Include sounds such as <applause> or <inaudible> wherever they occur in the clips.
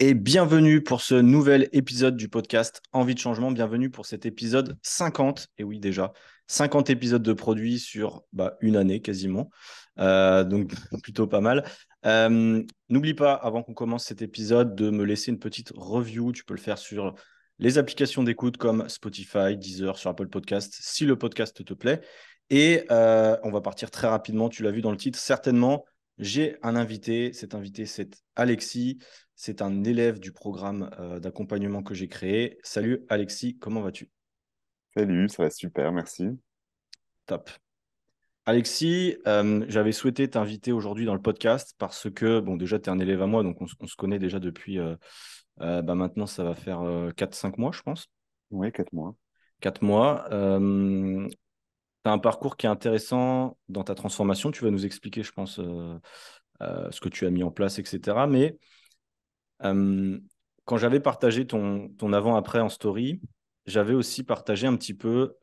et bienvenue pour ce nouvel épisode du podcast Envie de changement. Bienvenue pour cet épisode 50. Et oui, déjà, 50 épisodes de produits sur bah, une année quasiment. Euh, donc, <laughs> plutôt pas mal. Euh, n'oublie pas, avant qu'on commence cet épisode, de me laisser une petite review. Tu peux le faire sur les applications d'écoute comme Spotify, Deezer, sur Apple Podcast, si le podcast te plaît. Et euh, on va partir très rapidement. Tu l'as vu dans le titre, certainement j'ai un invité, cet invité c'est Alexis, c'est un élève du programme euh, d'accompagnement que j'ai créé. Salut Alexis, comment vas-tu Salut, ça va super, merci. Top. Alexis, euh, j'avais souhaité t'inviter aujourd'hui dans le podcast parce que, bon, déjà, tu es un élève à moi, donc on, se connaît déjà depuis, euh, bah maintenant, ça va faire 4-5 mois, je pense. Oui, 4 mois. 4 mois un parcours qui est intéressant dans ta transformation. Tu vas nous expliquer, je pense, euh, euh, ce que tu as mis en place, etc. Mais quand j'avais partagé ton, ton avant-après en story, j'avais aussi partagé un petit peu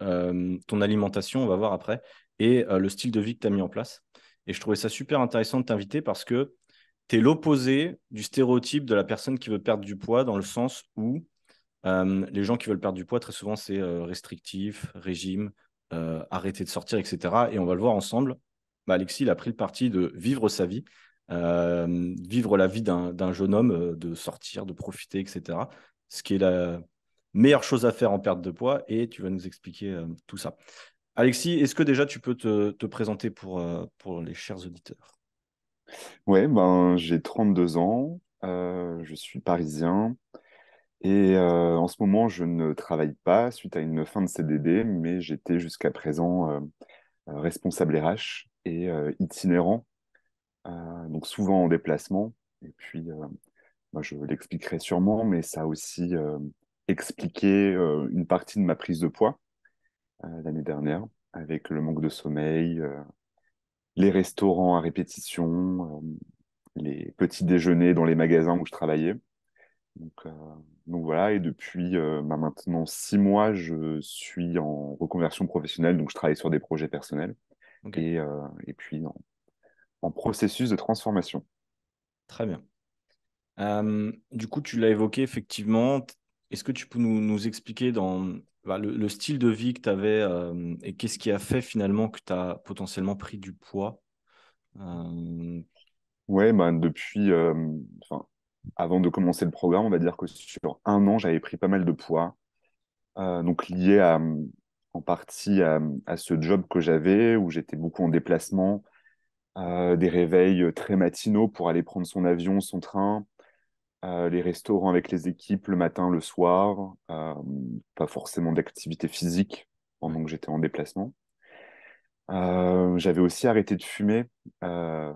ton alimentation, on va voir après, et euh, le style de vie que tu as mis en place. Et je trouvais ça super intéressant de t'inviter parce que tu es l'opposé du stéréotype de la personne qui veut perdre du poids dans le sens où les gens qui veulent perdre du poids, très souvent, c'est restrictif, régime, euh, arrêter de sortir, etc. Et on va le voir ensemble. Bah, Alexis, il a pris le parti de vivre sa vie, euh, vivre la vie d'un jeune homme, euh, de sortir, de profiter, etc. Ce qui est la meilleure chose à faire en perte de poids. Et tu vas nous expliquer tout ça. Alexis, est-ce que déjà tu peux te, présenter pour, pour les chers auditeurs Oui, ben, j'ai 32 ans, je suis parisien. Et euh, en ce moment, je ne travaille pas suite à une fin de CDD, mais j'étais jusqu'à présent euh, euh, responsable RH et itinérant, donc souvent en déplacement. Et puis, moi, je l'expliquerai sûrement, mais ça a aussi expliqué une partie de ma prise de poids l'année dernière, avec le manque de sommeil, les restaurants à répétition, les petits déjeuners dans les magasins où je travaillais. Donc, euh, donc, voilà, et depuis euh, bah, maintenant six mois, je suis en reconversion professionnelle, donc je travaille sur des projets personnels et, euh, et, puis en, processus de transformation. Très bien. du coup, tu l'as évoqué effectivement. Est-ce que tu peux nous, nous expliquer dans bah, le, style de vie que tu avais et qu'est-ce qui a fait finalement que tu as potentiellement pris du poids Oui, ben, depuis, enfin, avant de commencer le programme, on va dire que sur un an, j'avais pris pas mal de poids, euh, donc lié à, en partie à, ce job que j'avais, où j'étais beaucoup en déplacement, euh, des réveils très matinaux pour aller prendre son avion, son train, euh, les restaurants avec les équipes le matin, le soir, pas forcément d'activité physique pendant que j'étais en déplacement. j'avais aussi arrêté de fumer en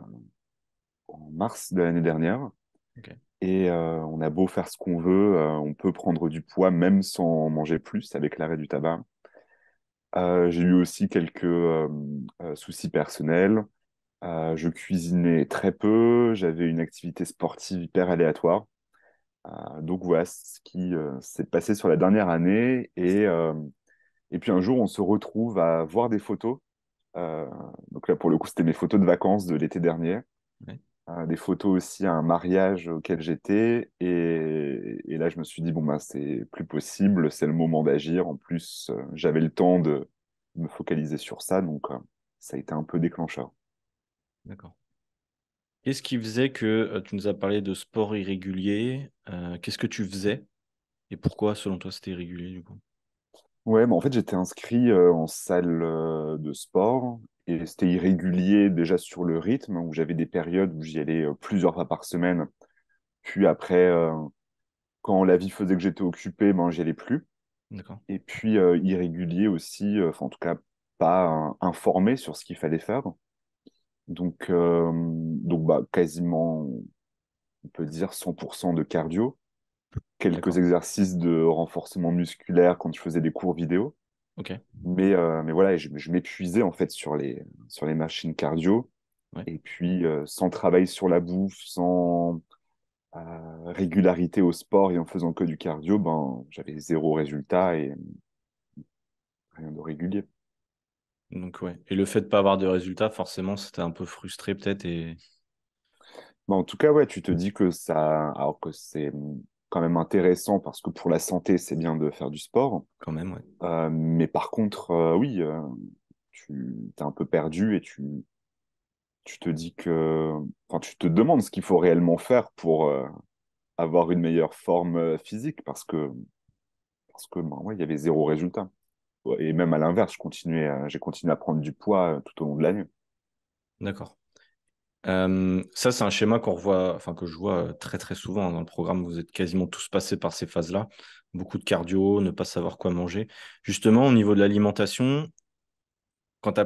mars de l'année dernière. Ok. Et euh, on a beau faire ce qu'on veut, euh, on peut prendre du poids même sans manger plus avec l'arrêt du tabac. Euh, j'ai eu aussi quelques soucis personnels. je cuisinais très peu, j'avais une activité sportive hyper aléatoire. donc voilà ce qui s'est passé sur la dernière année. Et, et puis un jour, on se retrouve à voir des photos. donc là, pour le coup, c'était mes photos de vacances de l'été dernier. Ouais des photos aussi à un mariage auquel j'étais. Et, là, je me suis dit, bon, ben, c'est plus possible, c'est le moment d'agir. En plus, euh, j'avais le temps de me focaliser sur ça, donc euh, ça a été un peu déclencheur. D'accord. Qu'est-ce qui faisait que euh, tu nous as parlé de sport irrégulier Qu'est-ce que tu faisais Et pourquoi, selon toi, c'était irrégulier du coup Ouais, mais en fait, j'étais inscrit en salle de sport et c'était irrégulier déjà sur le rythme, hein, où j'avais des périodes où j'y allais plusieurs fois par semaine. Puis après, quand la vie faisait que j'étais occupé, ben, j'y allais plus. Et puis irrégulier aussi, en tout cas pas hein, informé sur ce qu'il fallait faire. Donc, donc bah, quasiment, on peut dire 100% de cardio quelques exercices de renforcement musculaire quand je faisais des cours vidéo. Mais, euh, mais voilà, je, m'épuisais en fait sur les, sur les machines cardio. Et puis, euh, sans travail sur la bouffe, sans euh, régularité au sport et en faisant que du cardio, ben, j'avais zéro résultat et rien de régulier. Donc, ouais. Et le fait de ne pas avoir de résultat, forcément, c'était un peu frustré peut-être. Et... Ben, en tout cas, ouais, tu te dis que ça. Alors que c'est quand même intéressant parce que pour la santé, c'est bien de faire du sport. Quand même, ouais. Euh, mais par contre, euh, oui, euh, tu es un peu perdu et tu, tu te dis que. Enfin, tu te demandes ce qu'il faut réellement faire pour avoir une meilleure forme physique parce que. Parce que, moi, ben, il y avait zéro résultat. Et même à l'inverse, j'ai continué à prendre du poids tout au long de l'année. D'accord. Euh, ça, c'est un schéma qu'on revoit, enfin que je vois euh, très très souvent hein, dans le programme. Vous êtes quasiment tous passés par ces phases-là. Beaucoup de cardio, ne pas savoir quoi manger. Justement, au niveau de l'alimentation, quand tu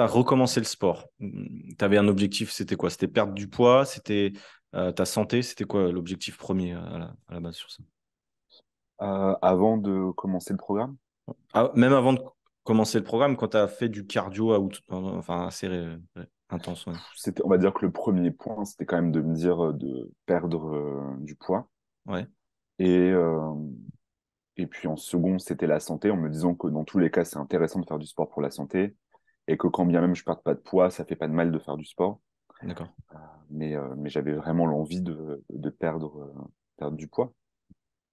as, recommencé le sport, mm, tu avais un objectif, c'était quoi C'était perdre du poids, c'était euh, ta santé, c'était quoi l'objectif premier à la, base sur ça Avant de commencer le programme ah, Même avant de commencé le programme quand tu as fait du cardio à euh, enfin assez euh, intense c'était on va dire que le premier point c'était quand même de me dire euh, de perdre du poids ouais et et puis en second c'était la santé en me disant que dans tous les cas c'est intéressant de faire du sport pour la santé et que quand bien même je perde pas de poids ça fait pas de mal de faire du sport d'accord mais mais j'avais vraiment l'envie de, de perdre perdre du poids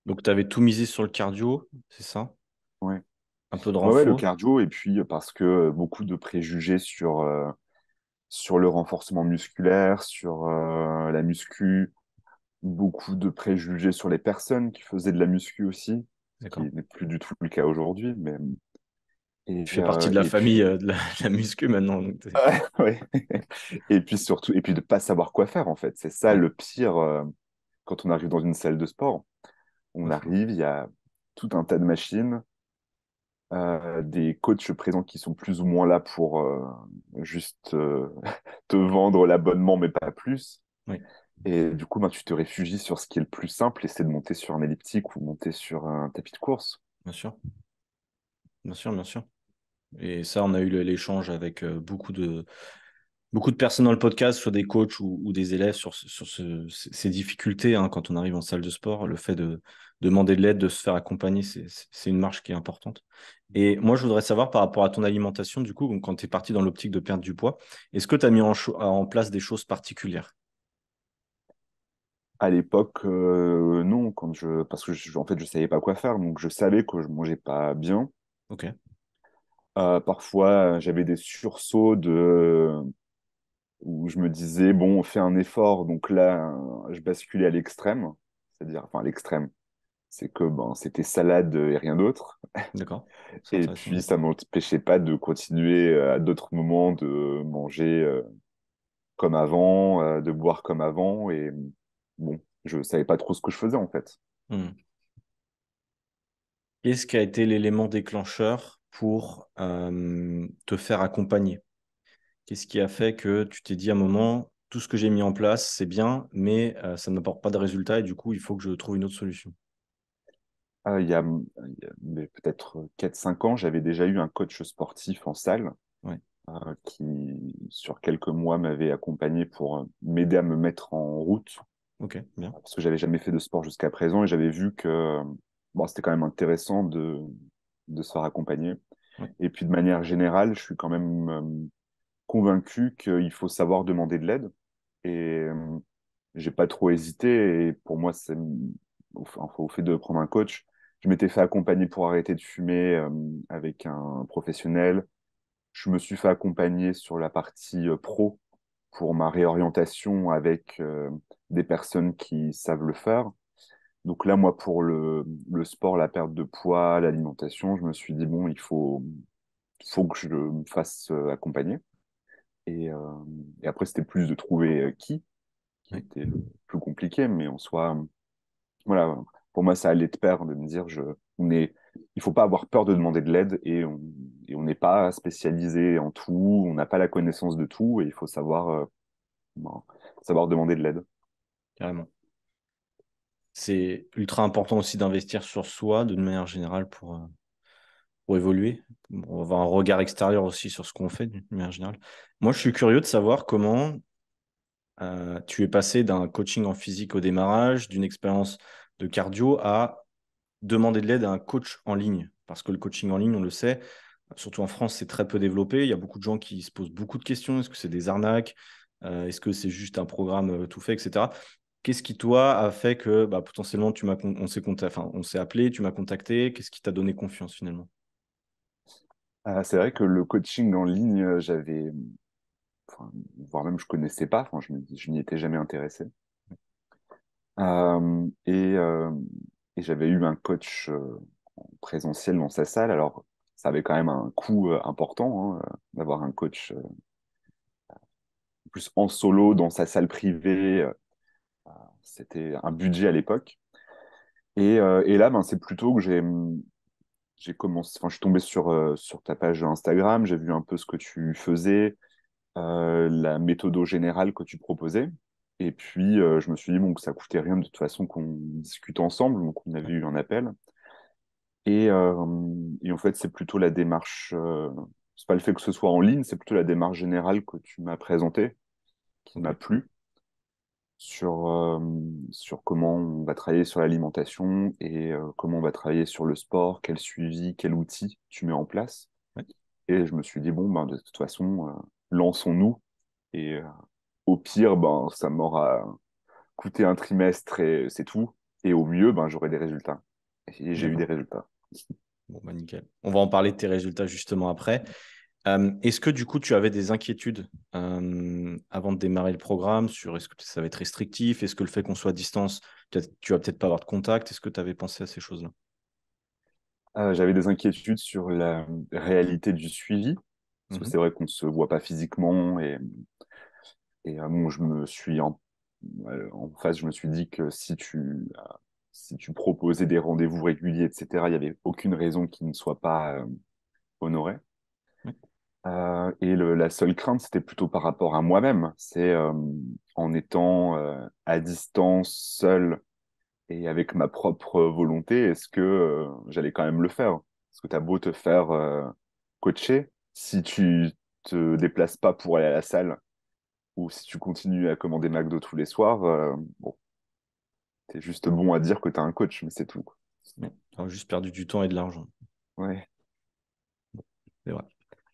donc tu avais tout misé sur le cardio c'est ça ouais un peu de renfort. le cardio, et puis euh, parce que euh, beaucoup de préjugés sur, euh, sur le renforcement musculaire, sur la muscu, beaucoup de préjugés sur les personnes qui faisaient de la muscu aussi. ce qui n'est plus du tout le cas aujourd'hui, mais. Et tu fais partie de la famille <laughs> de, la, muscu maintenant. Donc <laughs> et puis surtout, et puis de ne pas savoir quoi faire en fait. C'est ça le pire quand on arrive dans une salle de sport. On arrive, il y a tout un tas de machines, euh, des coachs présents qui sont plus ou moins là pour euh, juste euh, <laughs> te vendre l'abonnement, mais pas plus. Et du coup, ben, tu te réfugies sur ce qui est le plus simple, et c'est de monter sur un elliptique ou monter sur un tapis de course. Bien sûr. Bien sûr, bien sûr. Et ça, on a eu l'échange avec beaucoup de, beaucoup de personnes dans le podcast, soit des coachs ou, des élèves, sur, ces difficultés hein, quand on arrive en salle de sport. Le fait de, demander de l'aide, de se faire accompagner, c'est une marche qui est importante. Et moi, je voudrais savoir par rapport à ton alimentation, du coup, quand tu es parti dans l'optique de perdre du poids, est-ce que tu as mis en, place des choses particulières à l'époque, euh, non, parce que je, en fait, je savais pas quoi faire, donc je savais que je mangeais pas bien. Ok. Euh, parfois, j'avais des sursauts de, où je me disais, bon, on fait un effort, donc là, je basculais à l'extrême, c'est-à-dire, enfin, l'extrême, c'est que ben, c'était salade et rien d'autre. D'accord. <laughs> et puis, ça ne m'empêchait pas de continuer euh, à d'autres moments de manger euh, comme avant, euh, de boire comme avant, et bon, je savais pas trop ce que je faisais en fait. Hmm. Qu'est-ce qui a été l'élément déclencheur pour te faire accompagner Qu'est-ce qui a fait que tu t'es dit à un moment, tout ce que j'ai mis en place, c'est bien, mais euh, ça ça n'apporte pas de résultat et du coup, il faut que je trouve une autre solution ah, Il y a, peut-être 4-5 ans, j'avais déjà eu un coach sportif en salle euh, qui, sur quelques mois, m'avait accompagné pour euh, m'aider à me mettre en route. OK, bien. Parce que j'avais jamais fait de sport jusqu'à présent et j'avais vu que c'était quand même intéressant de, se faire accompagner. Et puis de manière générale, je suis quand même convaincu qu'il faut savoir demander de l'aide. Et euh, j'ai pas trop hésité. Et pour moi, c'est au fait de prendre un coach. Je m'étais fait accompagner pour arrêter de fumer euh, avec un professionnel. Je me suis fait accompagner sur la partie euh, pro pour ma réorientation avec des personnes qui savent le faire. Donc là, moi, pour le, sport, la perte de poids, l'alimentation, je me suis dit, bon, il faut, faut que je me fasse accompagner. Euh, et, après, c'était plus de trouver euh, qui, qui était plus compliqué, mais en soi, voilà, pour moi, ça allait de pair de me dire, je, on il faut pas avoir peur de demander de l'aide et on n'est pas spécialisé en tout, on n'a pas la connaissance de tout et il faut savoir, euh, savoir demander de l'aide. Carrément. C'est ultra important aussi d'investir sur soi de manière générale pour, évoluer, on avoir un regard extérieur aussi sur ce qu'on fait d'une manière générale. Moi, je suis curieux de savoir comment euh, tu es passé d'un coaching en physique au démarrage, d'une expérience de cardio à demander de l'aide à un coach en ligne. Parce que le coaching en ligne, on le sait, surtout en France, c'est très peu développé. Il y a beaucoup de gens qui se posent beaucoup de questions. Est-ce que c'est des arnaques euh, Est-ce que c'est juste un programme euh, tout fait, etc. Qu'est-ce qui, toi, a fait que bah, potentiellement, tu m'as on s'est appelé, tu m'as contacté Qu'est-ce qui t'a donné confiance finalement ah, c'est vrai que le coaching en ligne, euh, j'avais, voire même je connaissais pas. Enfin, je, n'y étais jamais intéressé. et, j'avais eu un coach euh, présentiel dans sa salle. Alors, ça avait quand même un coût euh, important hein, d'avoir un coach plus en solo dans sa salle privée. Ah, c'était un budget à l'époque. Et, et, là, ben, c'est plutôt que j'ai hmm, j'ai commencé, enfin, je suis tombé sur, euh, sur ta page Instagram, j'ai vu un peu ce que tu faisais, euh, la méthode générale que tu proposais. Et puis, euh, je me suis dit, bon, que ça coûtait rien de toute façon qu'on discute ensemble, donc on avait eu un appel. Et, et en fait, c'est plutôt la démarche, c'est pas le fait que ce soit en ligne, c'est plutôt la démarche générale que tu m'as présentée qui m'a plu. Euh, sur, comment on va travailler sur l'alimentation et euh, comment on va travailler sur le sport, quel suivi, quel outil tu mets en place. Et je me suis dit, bon, ben, de toute façon, euh, lançons-nous. Et au pire, ben, ça m'aura coûté un trimestre et c'est tout. Et au mieux, ben, j'aurai des résultats. Et j'ai eu des résultats. Bon, bah nickel. On va en parler de tes résultats justement après est-ce que du coup, tu avais des inquiétudes avant de démarrer le programme sur est-ce que ça va être restrictif Est-ce que le fait qu'on soit à distance, tu vas peut-être pas avoir de contact Est-ce que tu avais pensé à ces choses-là ah, J'avais des inquiétudes sur la réalité du suivi. Parce que mmh c'est vrai qu'on ne se voit pas physiquement. Et, et euh, bon, je me suis en, face, je me suis dit que si tu, si tu proposais des rendez-vous réguliers, etc., il n'y avait aucune raison qui ne soit pas euh, honorée. Euh, et la seule crainte, c'était plutôt par rapport à moi-même. C'est euh, en étant euh, à distance, seul et avec ma propre volonté, est-ce que j'allais quand même le faire Parce que tu as beau te faire coacher, si tu te déplaces pas pour aller à la salle ou si tu continues à commander McDo tous les soirs, bon, tu es juste bon à dire que tu as un coach, mais c'est tout. Quoi. juste perdu du temps et de l'argent. Ouais. C'est vrai.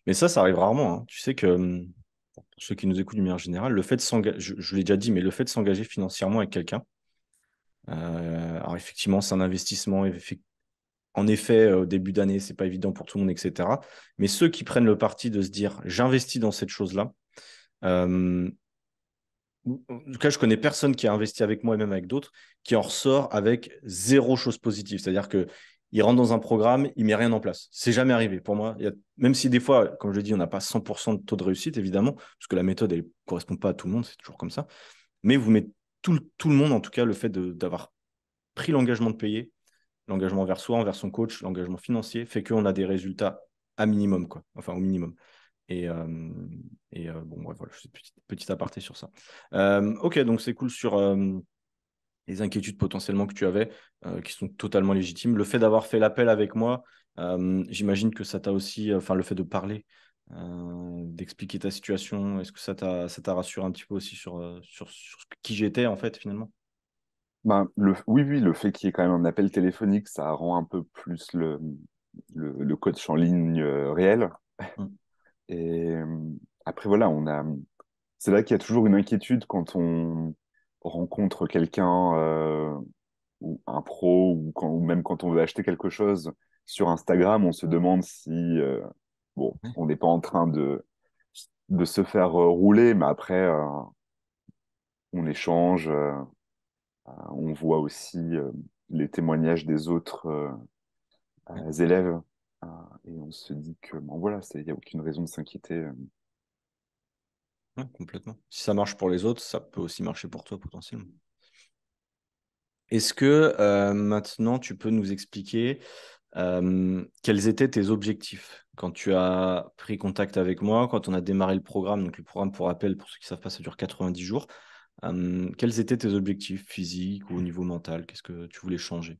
Mais ça, ça arrive rarement. Hein. Tu sais que, hum, pour ceux qui nous écoutent de manière générale, le fait de s'engager, je, l'ai déjà dit, mais le fait de s'engager financièrement avec quelqu'un, euh, alors effectivement, c'est un investissement. En effet, euh, au début d'année, c'est pas évident pour tout le monde, etc. Mais ceux qui prennent le parti de se dire, j'investis dans cette chose-là, hum, en tout cas, je connais personne qui a investi avec moi et même avec d'autres, qui en ressort avec zéro chose positive. C'est-à-dire que il rentre dans un programme, il met rien en place. C'est jamais arrivé pour moi. même si des fois, comme je l'ai dit, on n'a pas 100% de taux de réussite, évidemment, parce que la méthode, elle ne correspond pas à tout le monde, c'est toujours comme ça. Mais vous mettez tout, le monde, en tout cas, le fait d'avoir pris l'engagement de payer, l'engagement envers soi, envers son coach, l'engagement financier, fait qu'on a des résultats à minimum, quoi. Enfin, au minimum. Et, euh, euh, bon, voilà, je fais un petit aparté sur ça. Euh, ok, donc c'est cool sur les inquiétudes potentiellement que tu avais, euh, qui sont totalement légitimes. Le fait d'avoir fait l'appel avec moi, euh, j'imagine que ça t'a aussi, euh, enfin le fait de parler, d'expliquer ta situation, est-ce que ça t'a, ça t'a rassuré un petit peu aussi sur, sur, sur qui j'étais en fait finalement ben, le, Oui, oui, le fait qu'il y ait quand même un appel téléphonique, ça rend un peu plus le, le, coach en ligne réel. Mmh. Et après voilà, on a... c'est là qu'il y a toujours une inquiétude quand on rencontre quelqu'un euh, ou un pro ou, quand, ou, même quand on veut acheter quelque chose sur Instagram, on se demande si euh, bon, on n'est pas en train de, de se faire euh, rouler, mais après on échange, on voit aussi les témoignages des autres élèves et on se dit que bon, voilà, il n'y a aucune raison de s'inquiéter complètement. Si ça marche pour les autres, ça peut aussi marcher pour toi potentiellement. Est-ce que euh, maintenant tu peux nous expliquer quels étaient tes objectifs quand tu as pris contact avec moi, quand on a démarré le programme Donc, le programme, pour rappel, pour ceux qui ne savent pas, ça dure 90 jours. quels étaient tes objectifs physiques ou au niveau mental Qu'est-ce que tu voulais changer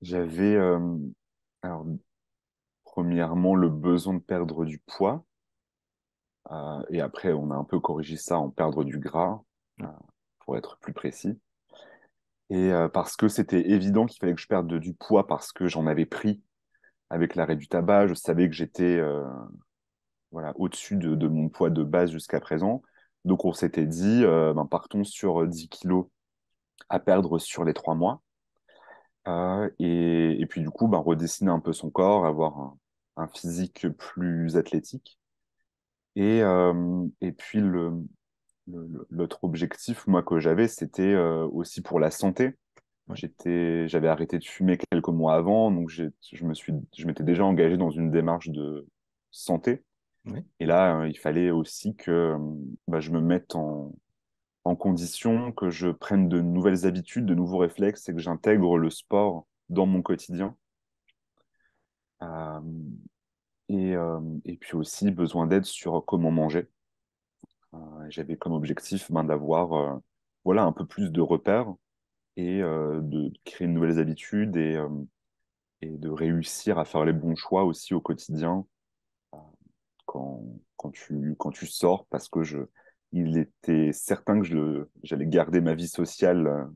J'avais, alors, premièrement, le besoin de perdre du poids. Euh, et après, on a un peu corrigé ça en perdre du gras, euh, pour être plus précis. Et euh, parce que c'était évident qu'il fallait que je perde du poids parce que j'en avais pris avec l'arrêt du tabac. Je savais que j'étais voilà, au-dessus de, mon poids de base jusqu'à présent. Donc on s'était dit, ben partons sur 10 kilos à perdre sur les trois mois. et, et, puis du coup, ben, redessiner un peu son corps, avoir un physique plus athlétique. Et, euh, et puis, l'autre le, l'autre objectif, moi, que j'avais, c'était euh, aussi pour la santé. J'étais, j'avais arrêté de fumer quelques mois avant, donc je me suis, je m'étais déjà engagé dans une démarche de santé. Et là, euh, il fallait aussi que bah, je me mette en, en, condition, que je prenne de nouvelles habitudes, de nouveaux réflexes et que j'intègre le sport dans mon quotidien. Euh, et, euh, et puis aussi besoin d'aide sur comment manger. Euh, j'avais comme objectif ben, d'avoir euh, voilà, un peu plus de repères et de créer de nouvelles habitudes et, et de réussir à faire les bons choix aussi au quotidien quand, quand, tu, quand tu sors parce que je, il était certain que j'allais garder ma vie sociale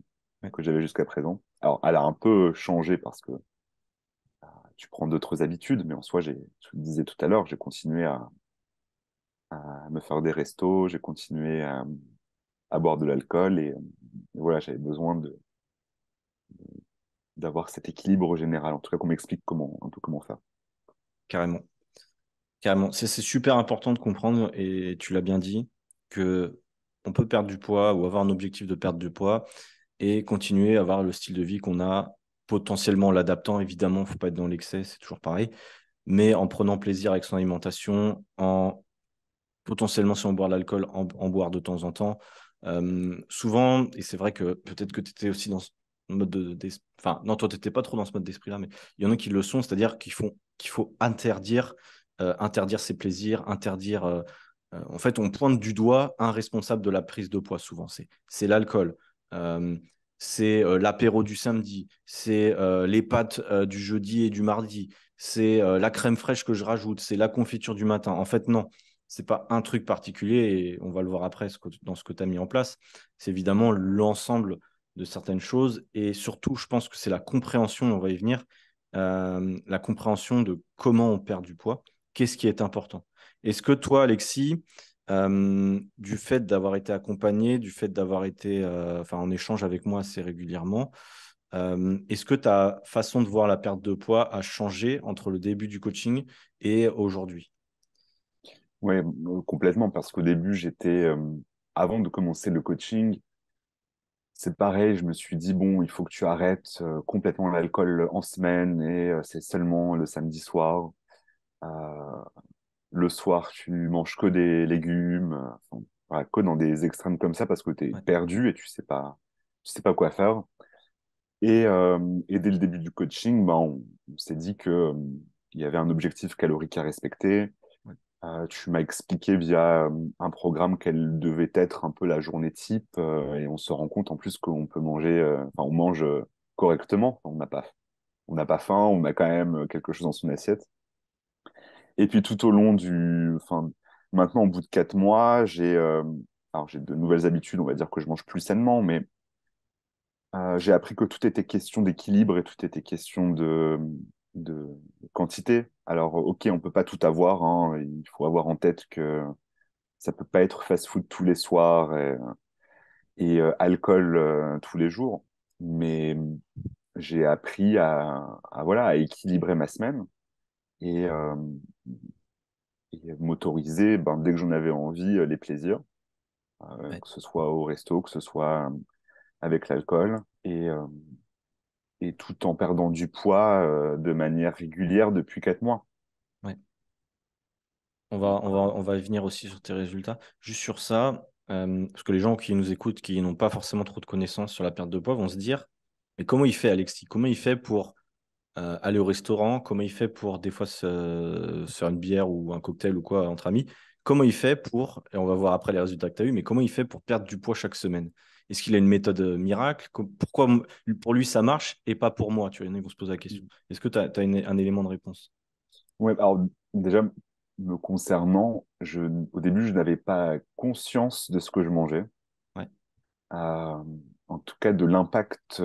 que j'avais jusqu'à présent. Alors, elle a un peu changé parce que tu prends d'autres habitudes, mais en soi, je te le disais tout à l'heure, j'ai continué à, me faire des restos, j'ai continué à, boire de l'alcool, et, voilà, j'avais besoin de d'avoir cet équilibre général, en tout cas qu'on m'explique comment, un peu comment faire. Carrément. Carrément. C'est super important de comprendre, et tu l'as bien dit, que on peut perdre du poids ou avoir un objectif de perdre du poids et continuer à avoir le style de vie qu'on a potentiellement l'adaptant, évidemment, faut pas être dans l'excès, c'est toujours pareil, mais en prenant plaisir avec son alimentation, en potentiellement, si on boit de l'alcool, en, boire de temps en temps. souvent, et c'est vrai que peut-être que tu étais aussi dans ce mode de, non, toi, tu pas trop dans ce mode d'esprit-là, mais il y en a qui le sont, c'est-à-dire qu'il faut, qu'il faut interdire, euh, interdire ses plaisirs, interdire. Euh, euh, en fait, on pointe du doigt un responsable de la prise de poids, souvent. C'est l'alcool c'est euh, l'apéro du samedi, c'est euh, les pâtes euh, du jeudi et du mardi, c'est la crème fraîche que je rajoute, c'est la confiture du matin. En fait, non, c'est pas un truc particulier et on va le voir après dans ce que tu as mis en place. C'est évidemment l'ensemble de certaines choses et surtout, je pense que c'est la compréhension, on va y venir, la compréhension de comment on perd du poids, qu'est-ce qui est important. Est-ce que toi, Alexis, euh, du fait d'avoir été accompagné, du fait d'avoir été euh, enfin, en échange avec moi assez régulièrement. Euh, est-ce que ta façon de voir la perte de poids a changé entre le début du coaching et aujourd'hui Oui, complètement, parce qu'au début, j'étais, avant de commencer le coaching, c'est pareil, je me suis dit, bon, il faut que tu arrêtes complètement l'alcool en semaine et c'est seulement le samedi soir. Euh, le soir, tu manges que des légumes, euh, enfin, que dans des extrêmes comme ça, parce que tu es perdu et tu sais pas, tu sais pas quoi faire. Et, euh, dès le début du coaching, ben, on, s'est dit qu'il euh, il y avait un objectif calorique à respecter. tu m'as expliqué via un programme quelle devait être un peu la journée type, et on se rend compte en plus qu'on peut manger, enfin, on mange correctement, on n'a pas, on n'a pas faim, on a quand même quelque chose dans son assiette. Et puis tout au long du, enfin, maintenant au bout de quatre mois, j'ai, euh, alors j'ai de nouvelles habitudes, on va dire que je mange plus sainement, mais euh, j'ai appris que tout était question d'équilibre et tout était question de, de quantité. Alors ok, on peut pas tout avoir, hein, il faut avoir en tête que ça peut pas être fast-food tous les soirs et, et euh, alcool tous les jours, mais j'ai appris à, voilà à équilibrer ma semaine et, euh, m'autoriser, ben, dès que j'en avais envie, euh, les plaisirs, euh, que ce soit au resto, que ce soit euh, avec l'alcool, et, et tout en perdant du poids de manière régulière depuis quatre mois. On va, on, va, on va venir aussi sur tes résultats. Juste sur ça, parce que les gens qui nous écoutent, qui n'ont pas forcément trop de connaissances sur la perte de poids, vont se dire, mais comment il fait Alexis Comment il fait pour euh, aller au restaurant, comment il fait pour des fois se, faire une bière ou un cocktail ou quoi entre amis, comment il fait pour, et on va voir après les résultats que tu as eu, mais comment il fait pour perdre du poids chaque semaine Est-ce qu'il a une méthode euh, miracle Pourquoi pour lui ça marche et pas pour moi Tu vois, ils vont se poser la question. Mmh. Est-ce que tu as, un élément de réponse Oui, alors déjà, me concernant, je, au début, je n'avais pas conscience de ce que je mangeais. Euh, en tout cas, de l'impact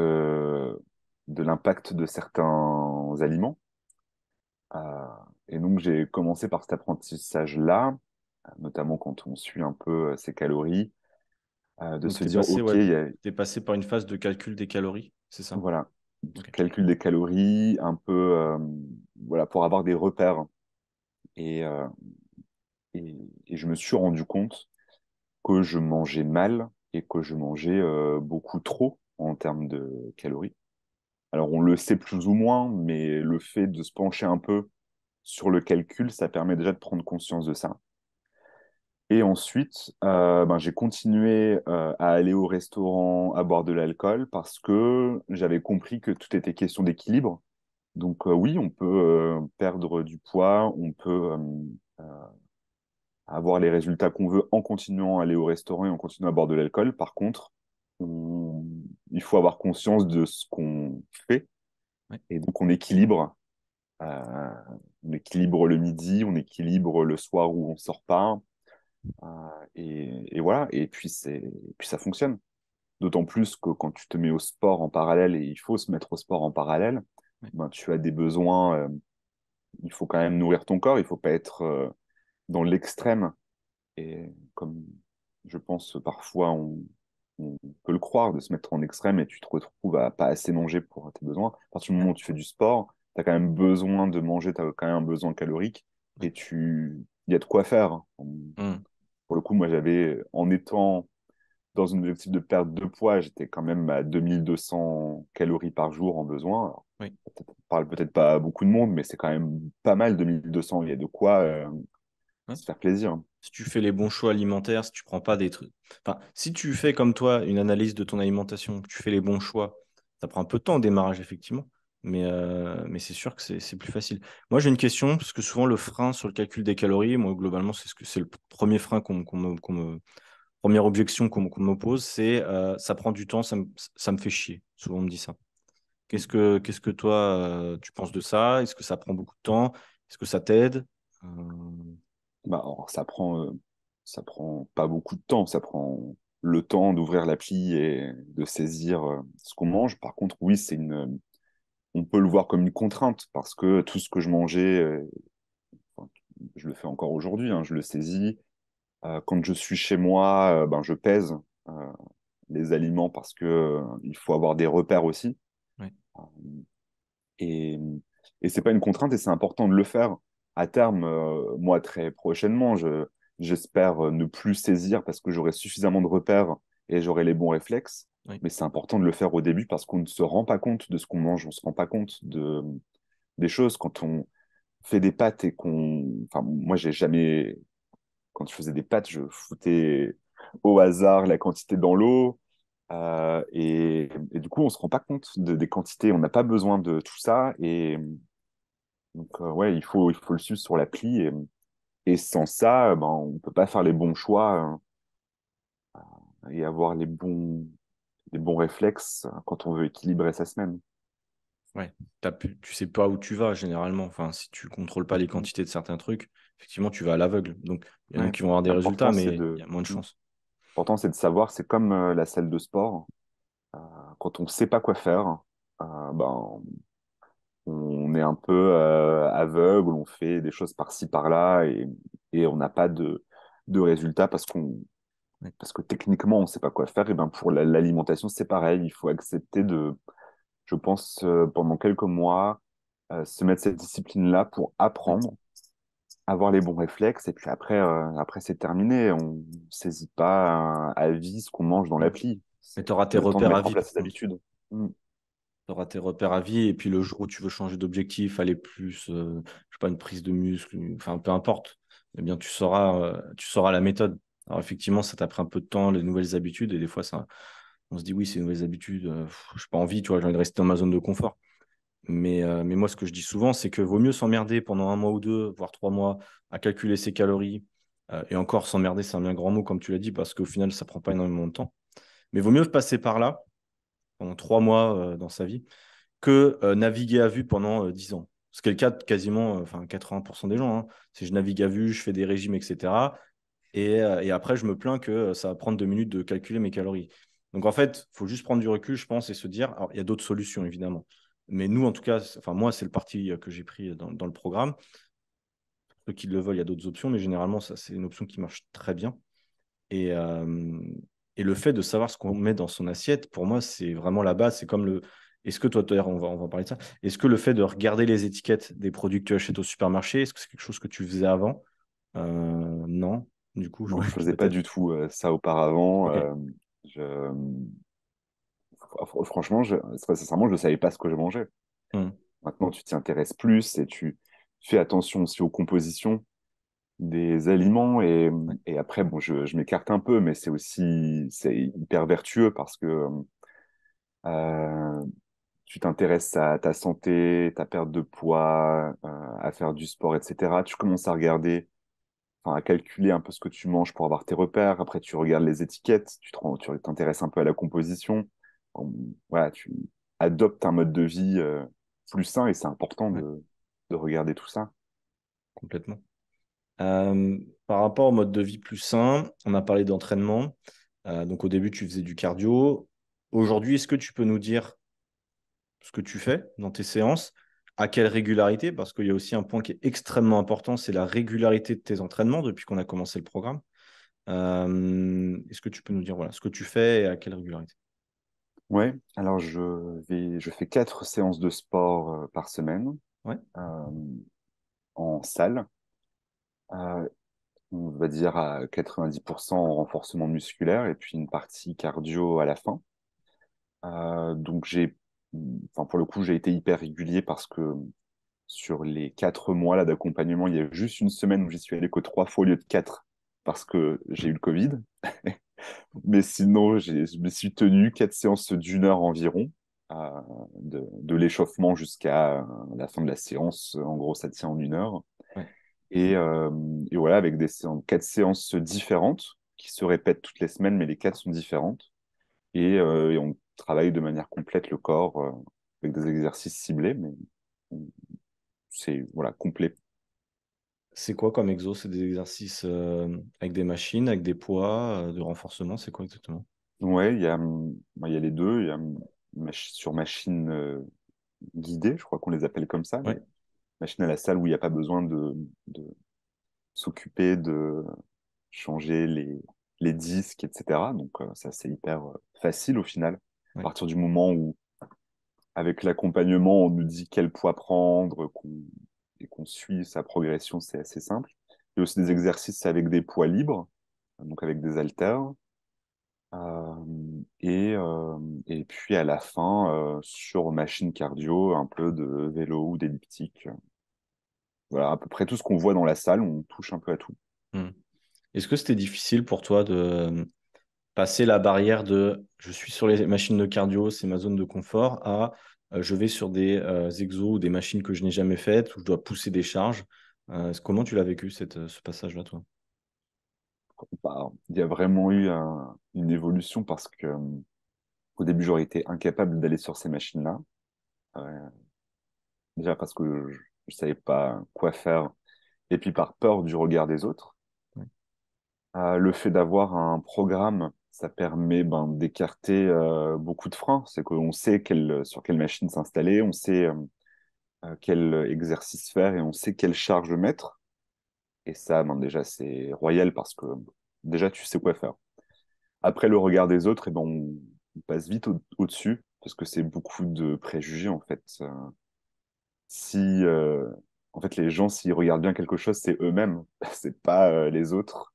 de l'impact de certains aliments. Euh, et donc j'ai commencé par cet apprentissage-là, notamment quand on suit un peu euh, ses calories, euh, de se dire ok, passé par une phase de calcul des calories, c'est ça Voilà, calcul des calories, un peu voilà pour avoir des repères. et, et, je me suis rendu compte que je mangeais mal et que je mangeais beaucoup trop en termes de calories. Alors on le sait plus ou moins, mais le fait de se pencher un peu sur le calcul, ça permet déjà de prendre conscience de ça. Et ensuite, euh, ben, j'ai continué euh, à aller au restaurant, à boire de l'alcool, parce que j'avais compris que tout était question d'équilibre. Donc euh, oui, on peut perdre du poids, on peut avoir les résultats qu'on veut en continuant à aller au restaurant et en continuant à boire de l'alcool. Par contre, on il faut avoir conscience de ce qu'on fait. Et donc, on équilibre. Euh, on équilibre le midi, on équilibre le soir où on ne sort pas. Euh, et, voilà. Et puis, c'est, puis ça fonctionne. D'autant plus que quand tu te mets au sport en parallèle, et il faut se mettre au sport en parallèle, ben, tu as des besoins. Euh, il faut quand même nourrir ton corps. Il faut pas être dans l'extrême. Et comme je pense parfois on, on peut le croire, de se mettre en extrême et tu te retrouves à pas assez manger pour tes besoins. Parce que du moment où tu fais du sport, tu as quand même besoin de manger, tu as quand même un besoin calorique et tu il y a de quoi faire. Mmh. Pour le coup, moi j'avais en étant dans un objectif de perte de poids, j'étais quand même à 2200 calories par jour en besoin. parle peut-être pas à beaucoup de monde, mais c'est quand même pas mal 2200. Il y a de quoi euh, se faire plaisir si tu fais les bons choix alimentaires, si tu prends pas des trucs. Enfin, si tu fais comme toi une analyse de ton alimentation, tu fais les bons choix, ça prend un peu de temps au démarrage, effectivement. Mais, euh, mais c'est sûr que c'est plus facile. Moi, j'ai une question, parce que souvent, le frein sur le calcul des calories, moi, globalement, c'est ce le premier frein qu'on me, Première objection qu'on me pose, c'est euh, ça prend du temps, ça me, fait chier. Souvent, on me dit ça. Qu'est-ce que, que toi, euh, tu penses de ça Est-ce que ça prend beaucoup de temps Est-ce que ça t'aide bah, alors, ça prend, euh, ça prend pas beaucoup de temps. Ça prend le temps d'ouvrir l'appli et de saisir euh, ce qu'on mange. Par contre, oui, c'est une, euh, on peut le voir comme une contrainte parce que tout ce que je mangeais, je le fais encore aujourd'hui. Hein, je le saisis. quand je suis chez moi, ben, je pèse les aliments parce que il faut avoir des repères aussi. et et c'est pas une contrainte et c'est important de le faire à terme, euh, moi, très prochainement, je, j'espère euh, ne plus saisir parce que j'aurai suffisamment de repères et j'aurai les bons réflexes. Mais c'est important de le faire au début parce qu'on ne se rend pas compte de ce qu'on mange, on ne se rend pas compte de, des choses. Quand on fait des pâtes et qu'on. Enfin, moi, j'ai jamais. Quand je faisais des pâtes, je foutais au hasard la quantité dans l'eau. Euh, et, du coup, on ne se rend pas compte de, des quantités. On n'a pas besoin de tout ça. Et, donc, euh, ouais, il faut, il faut le suivre sur l'appli. Et, sans ça, euh, ben, on ne peut pas faire les bons choix euh, et avoir les bons, les bons réflexes quand on veut équilibrer sa semaine. Ouais, tu tu sais pas où tu vas généralement. Enfin, si tu contrôles pas les mm-hmm. quantités de certains trucs, effectivement, tu vas à l'aveugle. Donc, il y en a qui vont avoir des résultats, mais il y a moins de mm. chances L'important, c'est de savoir, c'est comme la salle de sport. quand on ne sait pas quoi faire, ben, on est un peu euh, aveugle, on fait des choses par-ci, par-là, et, on n'a pas de, de résultats parce qu'on parce que techniquement on ne sait pas quoi faire et ben pour l'alimentation c'est pareil il faut accepter de je pense euh, pendant quelques mois euh, se mettre cette discipline là pour apprendre avoir les bons réflexes et puis après après c'est terminé on ne saisit pas à vie ce qu'on mange dans l'appli mais tu auras tes repères à vie tu auras tes repères à vie. Et puis le jour où tu veux changer d'objectif, aller plus, je euh, je sais pas, une prise de muscle, enfin peu importe, eh bien tu sauras, euh, tu sauras la méthode. Alors effectivement, ça t'a pris un peu de temps, les nouvelles habitudes, et des fois, ça, on se dit oui, c'est nouvelles habitudes, euh, je n'ai pas envie, tu vois, j'ai envie de rester dans ma zone de confort. Mais, mais moi, ce que je dis souvent, c'est que vaut mieux s'emmerder pendant un mois ou deux, voire trois mois, à calculer ses calories. et encore, s'emmerder, c'est un bien grand mot, comme tu l'as dit, parce qu'au final, ça ne prend pas énormément de temps. Mais vaut mieux passer par là trois mois euh, dans sa vie que euh, naviguer à vue pendant euh, dix ans. Ce qui est le cas de quasiment enfin, 80% des gens. Hein. Si je navigue à vue, je fais des régimes, etc. Et, après, je me plains que ça va prendre deux minutes de calculer mes calories. Donc en fait, il faut juste prendre du recul, je pense, et se dire, alors il y a d'autres solutions, évidemment. Mais nous, en tout cas, enfin moi, c'est le parti que j'ai pris dans, le programme. ceux qui le veulent, il y a d'autres options, mais généralement, ça, c'est une option qui marche très bien. Et, et le fait de savoir ce qu'on met dans son assiette, pour moi, c'est vraiment la base. C'est comme le. Est-ce que toi, on va, on va parler de ça. Est-ce que le fait de regarder les étiquettes des produits que tu achètes au supermarché, est-ce que c'est quelque chose que tu faisais avant euh, Non, du coup. Je ne faisais pas du tout euh, ça auparavant. Euh, franchement, je... sincèrement, je ne savais pas ce que je mangeais. Mmh. Maintenant, tu t'y intéresses plus et tu fais attention aussi aux compositions des aliments et, après bon je, m'écarte un peu mais c'est aussi c'est hyper vertueux parce que euh, tu t'intéresses à ta santé ta perte de poids euh, à faire du sport etc tu commences à regarder enfin à calculer un peu ce que tu manges pour avoir tes repères après tu regardes les étiquettes tu t'intéresses un peu à la composition voilà tu adoptes un mode de vie euh, plus sain et c'est important de, de regarder tout ça complètement euh, par rapport au mode de vie plus sain, on a parlé d'entraînement. Euh, donc au début, tu faisais du cardio. Aujourd'hui, est-ce que tu peux nous dire ce que tu fais dans tes séances à quelle régularité Parce qu'il y a aussi un point qui est extrêmement important, c'est la régularité de tes entraînements depuis qu'on a commencé le programme. Euh, est-ce que tu peux nous dire voilà, ce que tu fais et à quelle régularité Oui, alors je, fais quatre séances de sport par semaine en salle on va dire à 90% renforcement musculaire et puis une partie cardio à la fin. Euh, donc j'ai, enfin pour le coup, j'ai été hyper régulier parce que sur les quatre mois là d'accompagnement, il y a juste une semaine où j'y suis allé que trois fois au lieu de quatre parce que j'ai eu le Covid. <laughs> Mais sinon, je me suis tenu quatre séances d'une heure environ, euh, de, l'échauffement jusqu'à euh, la fin de la séance. En gros, ça tient en une heure. Ouais. Euh, et, voilà, avec des quatre séances différentes qui se répètent toutes les semaines, mais les quatre sont différentes. Et, euh, on travaille de manière complète le corps euh, avec des exercices ciblés, mais c'est voilà, complet. C'est quoi comme exo C'est des exercices avec des machines, avec des poids, de renforcement C'est quoi exactement Ouais, il y, a, hum, bah, y a les deux. Il y a hum, sur machine guidée, je crois qu'on les appelle comme ça. Ouais machine à la salle où il n'y a pas besoin de, s'occuper de changer les, disques, etc. Donc euh, ça, c'est hyper euh, facile au final. À partir du moment où, avec l'accompagnement, on nous dit quel poids prendre et qu'on suit sa progression, c'est assez simple. Il y a aussi des exercices avec des poids libres, donc avec des haltères. Euh, et, et puis à la fin, sur machine cardio, un peu de vélo ou d'elliptique voilà, à peu près tout ce qu'on voit dans la salle, on touche un peu à tout. Hmm. Est-ce que c'était difficile pour toi de euh, passer la barrière de je suis sur les machines de cardio, c'est ma zone de confort, à euh, je vais sur des euh, exos ou des machines que je n'ai jamais faites, où je dois pousser des charges Comment tu l'as vécu cette, ce passage-là, toi bah, Il y a vraiment eu une évolution parce que au début, j'aurais été incapable d'aller sur ces machines-là. déjà parce que je savais pas quoi faire. Et puis par peur du regard des autres. Euh, le fait d'avoir un programme, ça permet ben, d'écarter euh, beaucoup de freins. C'est qu'on sait sur quelle machine s'installer, on sait euh, quel exercice faire et on sait quelle charge mettre. Et ça, ben, déjà, c'est royal parce que déjà, tu sais quoi faire. Après le regard des autres, et eh ben, on, passe vite au-dessus parce que c'est beaucoup de préjugés en fait si euh, en fait les gens s'ils regardent bien quelque chose c'est eux-mêmes <laughs> c'est pas euh, les autres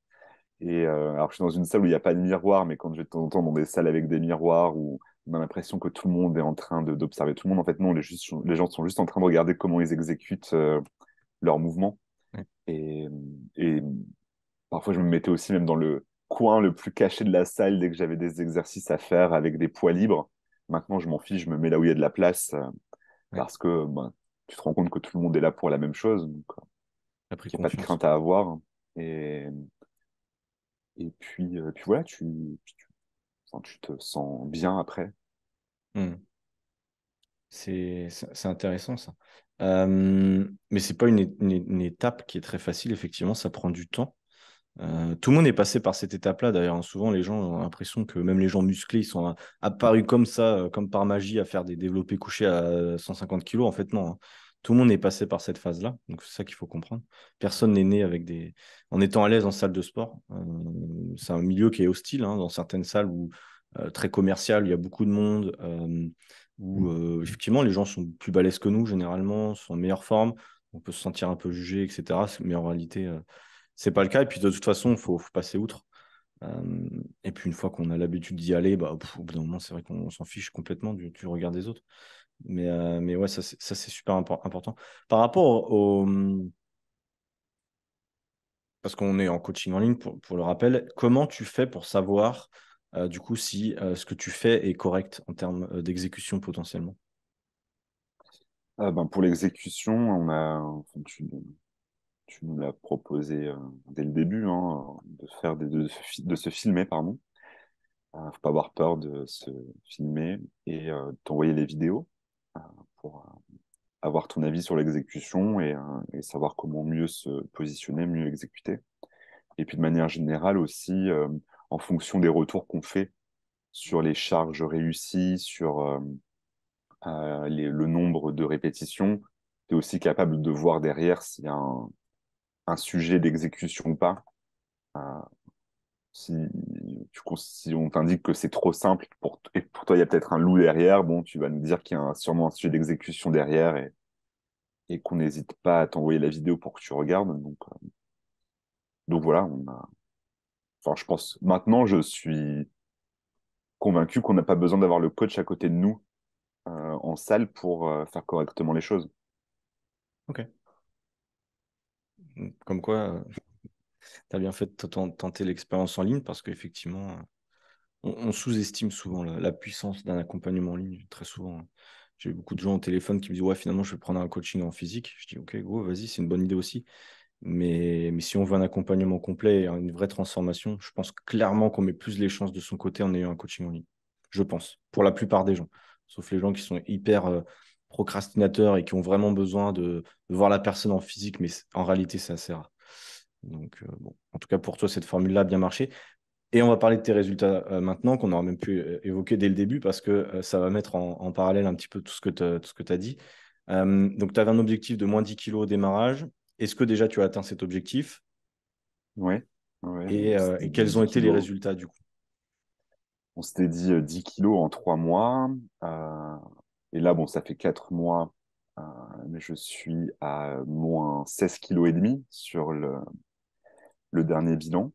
et euh, alors je suis dans une salle où il n'y a pas de miroir mais quand je vais de temps en temps dans des salles avec des miroirs où on a l'impression que tout le monde est en train d'observer tout le monde en fait non les, juste, les, gens sont juste en train de regarder comment ils exécutent leurs mouvements et, et, parfois je me mettais aussi même dans le coin le plus caché de la salle dès que j'avais des exercices à faire avec des poids libres maintenant je m'en fiche je me mets là où il y a de la place parce que ben, tu te rends compte que tout le monde est là pour la même chose. Donc, euh, il n'y a pas de crainte à avoir. Et, et puis, euh, voilà, tu, tu, te sens bien après. Mmh. C'est intéressant ça. Euh, mais mais n'est pas une, étape qui est très facile, effectivement, ça prend du temps. Euh, tout le monde est passé par cette étape-là. D'ailleurs, hein. souvent, les gens ont l'impression que même les gens musclés, ils sont apparus comme ça, euh, comme par magie, à faire des développés couchés à 150 kg. En fait, non. Hein. Tout le monde est passé par cette phase-là. Donc, c'est ça qu'il faut comprendre. Personne n'est né avec des... en étant à l'aise en salle de sport. Euh, c'est un milieu qui est hostile hein, dans certaines salles où, très commercial, il y a beaucoup de monde, où mm. effectivement, les gens sont plus balèzes que nous, généralement, sont en meilleure forme. On peut se sentir un peu jugé, etc. Mais en réalité, c'est pas le cas. Et puis de toute façon, il faut, passer outre. Euh, et puis une fois qu'on a l'habitude d'y aller, bah, au bout d'un moment, c'est vrai qu'on s'en fiche complètement du, regard des autres. Mais, euh, mais ouais, ça c'est super important. Par rapport au. Parce qu'on est en coaching en ligne, pour, le rappel, comment tu fais pour savoir euh, du coup si ce que tu fais est correct en termes d'exécution potentiellement ben, Pour l'exécution, on a tu nous l'as proposé euh, dès le début, hein, de, faire des, de, de, se filmer, pardon. ne euh, faut pas avoir peur de se filmer et euh, t'envoyer les vidéos euh, pour avoir ton avis sur l'exécution et, savoir comment mieux se positionner, mieux exécuter. Et puis de manière générale aussi, en fonction des retours qu'on fait sur les charges réussies, sur le nombre de répétitions, tu es aussi capable de voir derrière s'il y a un, un sujet d'exécution ou pas. Euh, si, tu, si on t'indique que c'est trop simple pour, et pour toi, il y a peut-être un loup derrière, bon, tu vas nous dire qu'il y a sûrement un sujet d'exécution derrière et, et qu'on n'hésite pas à t'envoyer la vidéo pour que tu regardes. Donc, euh, donc voilà, on a... enfin, je pense maintenant, je suis convaincu qu'on n'a pas besoin d'avoir le coach à côté de nous euh, en salle pour faire correctement les choses. Ok. Comme quoi, tu as bien fait de tenter l'expérience en ligne parce qu'effectivement, on, sous-estime souvent la, puissance d'un accompagnement en ligne. Très souvent, hein. j'ai beaucoup de gens au téléphone qui me disent Ouais, finalement, je vais prendre un coaching en physique. Je dis Ok, go, vas-y, c'est une bonne idée aussi. Mais, mais si on veut un accompagnement complet et une vraie transformation, je pense clairement qu'on met plus les chances de son côté en ayant un coaching en ligne. Je pense, pour la plupart des gens. Sauf les gens qui sont hyper. Euh, procrastinateurs et qui ont vraiment besoin de, voir la personne en physique, mais en réalité, ça sert Donc, euh, en tout cas, pour toi, cette formule-là a bien marché. Et on va parler de tes résultats euh, maintenant, qu'on aurait même pu euh, évoquer dès le début, parce que ça va mettre en, parallèle un petit peu tout ce que tu as dit. donc, tu avais un objectif de moins 10 kilos au démarrage. Est-ce que déjà tu as atteint cet objectif Oui. et, quels ont été les résultats du coup On s'était dit 10 kilos en 3 mois. Et là, bon, ça fait quatre mois, euh, mais je suis à moins 16,5 kg sur le, le dernier bilan.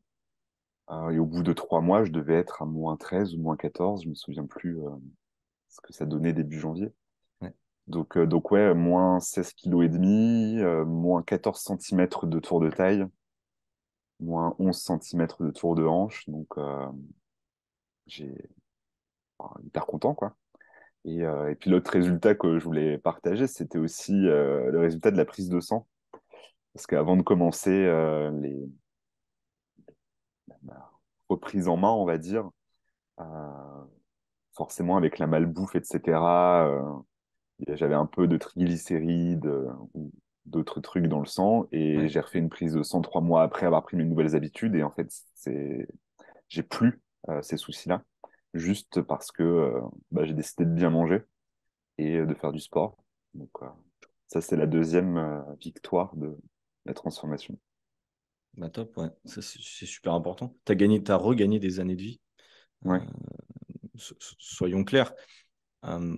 Euh, et au bout de trois mois, je devais être à moins 13 ou moins 14, je me souviens plus euh, ce que ça donnait début janvier. Donc, euh, donc ouais, moins 16,5 kg, euh, moins 14 cm de tour de taille, moins 11 cm de tour de hanche. Donc, j'ai bah, hyper content, quoi. Euh, et, puis l'autre résultat que je voulais partager, c'était aussi euh, le résultat de la prise de sang. Parce qu'avant de commencer euh, les... reprises en main, on va dire, forcément avec la malbouffe, etc., j'avais un peu de triglycérides ou d'autres trucs dans le sang et j'ai refait une prise de sang trois mois après avoir pris mes nouvelles habitudes et en fait j'ai plus ces soucis là juste parce que euh, bah, j'ai décidé de bien manger et de faire du sport. Donc, euh, ça, c'est la deuxième euh, victoire de la transformation. Bah, top, ouais. c'est super important. Tu as gagné, as regagné des années de vie. soyons clairs.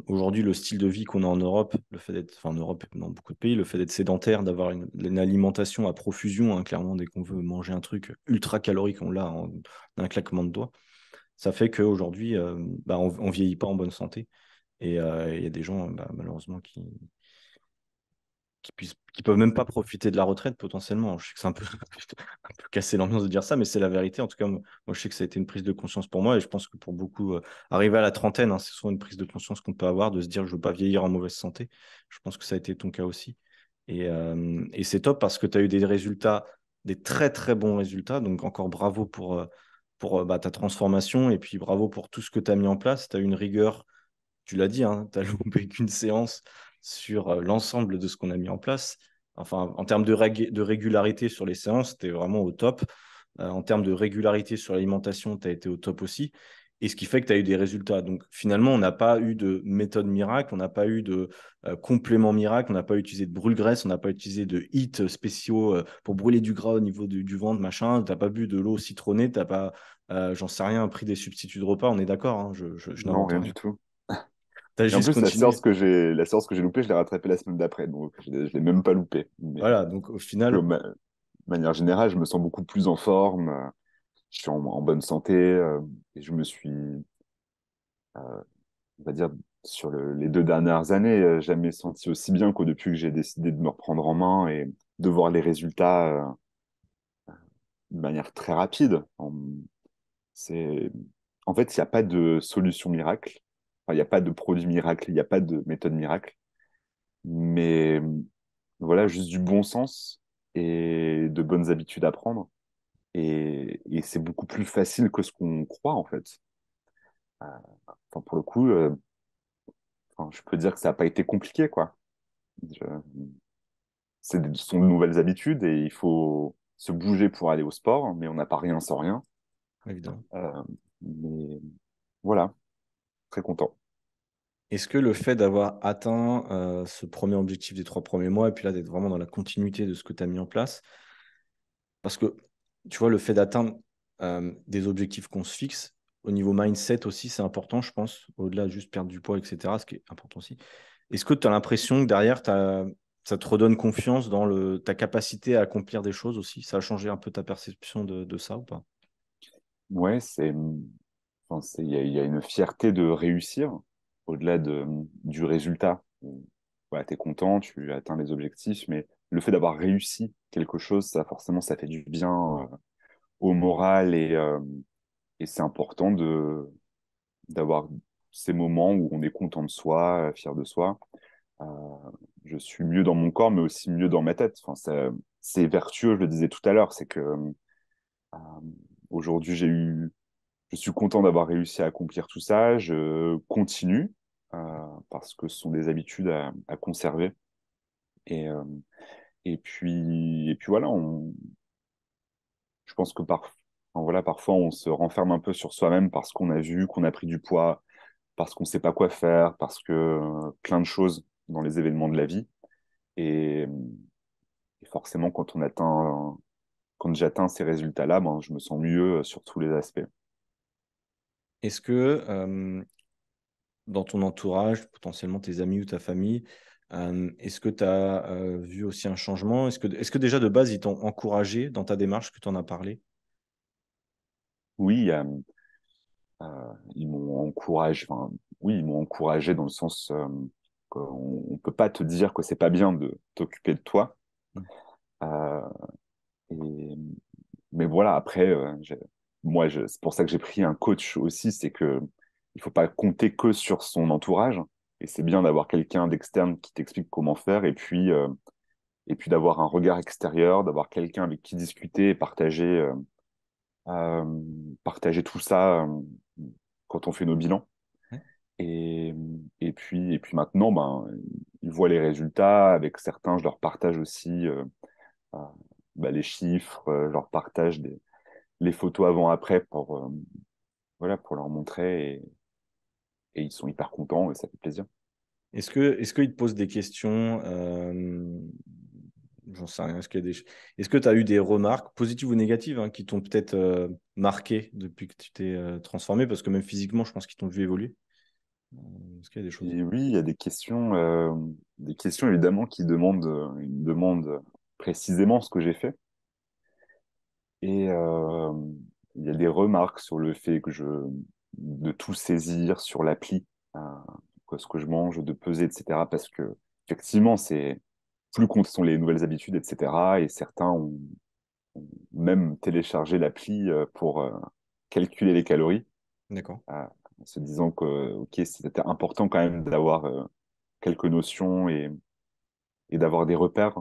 Aujourd'hui, le style de vie qu'on a en Europe, le fait d'être, en Europe et dans beaucoup de pays, le fait d'être sédentaire, d'avoir une, alimentation à profusion, hein, clairement, dès qu'on veut manger un truc ultra calorique, on l'a en un claquement de doigts ça fait qu'aujourd'hui, euh, bah, on, ne vieillit pas en bonne santé. Et euh, il y a des gens, bah, malheureusement, qui ne peuvent même pas profiter de la retraite potentiellement. Je sais que c'est un peu, <laughs> l'ambiance de dire ça, mais c'est la vérité. En tout cas, moi, je sais que ça a été une prise de conscience pour moi et je pense que pour beaucoup, euh, arriver à la trentaine, hein, c'est souvent une prise de conscience qu'on peut avoir de se dire je veux pas vieillir en mauvaise santé. Je pense que ça a été ton cas aussi. Et, c'est top parce que tu as eu des résultats, des très très bons résultats. Donc encore bravo pour, pour euh, bah, ta transformation et puis bravo pour tout ce que tu as mis en place. Tu as une rigueur, tu l'as dit, hein, tu as <laughs> loupé qu'une séance sur euh, l'ensemble de ce qu'on a mis en place. Enfin, en termes de, régularité sur les séances, tu es vraiment au top. Euh, en termes de régularité sur l'alimentation, tu as été au top aussi et ce qui fait que tu as eu des résultats. Donc finalement, on n'a pas eu de méthode miracle, on n'a pas eu de euh, complément miracle, on n'a pas utilisé de brûle-graisse, on n'a pas utilisé de hits spéciaux euh, pour brûler du gras au niveau du ventre, machin. Tu n'as pas bu de l'eau citronnée, tu n'as pas, euh, j'en sais rien, pris des substituts de repas, on est d'accord, hein, je, Non, rien du tout. juste en plus, la séance que j'ai, la que j'ai loupée, je l'ai rattrapée la semaine d'après, donc je, ne l'ai même pas loupée. Voilà, donc au final, de manière générale, je me sens beaucoup plus en forme je suis en, bonne santé euh, et je me suis, euh, on va dire, sur les deux dernières années, euh, jamais senti aussi bien qu'au depuis que j'ai décidé de me reprendre en main et de voir les résultats de manière très rapide. En, c'est, en fait, il n'y a pas de solution miracle, il n'y a pas de produit miracle, il n'y a pas de méthode miracle, mais voilà, juste du bon sens et de bonnes habitudes à prendre. Et, c'est beaucoup plus facile que ce qu'on croit, en fait. Euh, pour le coup, euh, je peux dire que ça n'a pas été compliqué, quoi. C'est sont de nouvelles habitudes et il faut se bouger pour aller au sport, mais on n'a pas rien sans rien. Évidemment. Euh, mais voilà, très content. Est-ce que le fait d'avoir atteint ce premier objectif des trois premiers mois, et puis là d'être vraiment dans la continuité de ce que tu as mis en place, parce que tu vois, le fait d'atteindre euh, des objectifs qu'on se fixe, au niveau mindset aussi, c'est important, je pense, au-delà de juste perdre du poids, etc., ce qui est important aussi. Est-ce que tu as l'impression que derrière, ça te redonne confiance dans le, ta capacité à accomplir des choses aussi Ça a changé un peu ta perception de, ça ou pas Ouais, c'est. Il y, a une fierté de réussir au-delà de, du résultat. voilà tu es content, tu atteins les objectifs, mais le fait d'avoir réussi quelque chose, ça forcément, ça fait du bien euh, au moral et, euh, et c'est important de d'avoir ces moments où on est content de soi, euh, fier de soi. je suis mieux dans mon corps, mais aussi mieux dans ma tête. Enfin, c'est vertueux, je le disais tout à l'heure, c'est que aujourd'hui j'ai eu, je suis content d'avoir réussi à accomplir tout ça. Je continue parce que ce sont des habitudes à, à conserver. Et, et puis, et puis voilà, on... je pense que voilà, parfois on se renferme un peu sur soi-même parce qu'on a vu, qu'on a pris du poids, parce qu'on ne sait pas quoi faire, parce que euh, plein de choses dans les événements de la vie. Et, forcément, quand on atteint, quand j'atteins ces résultats-là, ben, je me sens mieux euh, sur tous les aspects. Est-ce que euh, dans ton entourage, potentiellement tes amis ou ta famille, est-ce que tu as vu aussi un changement Est-ce que, est que, déjà de base, ils t'ont encouragé dans ta démarche que tu en as parlé Oui, ils m'ont encouragé. oui, ils m'ont encouragé dans le sens qu'on ne peut pas te dire que c'est pas bien de t'occuper de toi. Mmh. mais voilà, après, moi, c'est pour ça que j'ai pris un coach aussi, c'est que il faut pas compter que sur son entourage. Et c'est bien d'avoir quelqu'un d'externe qui t'explique comment faire et puis, euh, et puis d'avoir un regard extérieur, d'avoir quelqu'un avec qui discuter et partager, euh, euh, partager tout ça quand on fait nos bilans. Et, et, puis, et puis maintenant, ben, ils voient les résultats. Avec certains, je leur partage aussi ben, les chiffres, je leur partage les photos avant-après pour, voilà, pour leur montrer et, et ils sont hyper contents et ça fait plaisir. Est-ce que est-ce qu'ils te posent des questions euh, J'en sais rien. Est-ce que tu as eu des remarques positives ou négatives hein, qui t'ont peut-être euh, marqué depuis que tu t'es euh, transformé Parce que même physiquement, je pense qu'ils t'ont vu évoluer. Est-ce qu'il y a des choses Oui, il y a des questions, des questions évidemment qui demandent, une demande précisément ce que j'ai fait. Et il y a des remarques sur le fait que je, de tout saisir sur l'appli, euh, ce que je mange, de peser, etc. Parce que, effectivement, c'est plus compte sont les nouvelles habitudes, etc. Et certains ont, même téléchargé l'appli euh, pour euh, calculer les calories. D'accord. en se disant que, ok, c'était important quand même d'avoir quelques notions et, d'avoir des repères.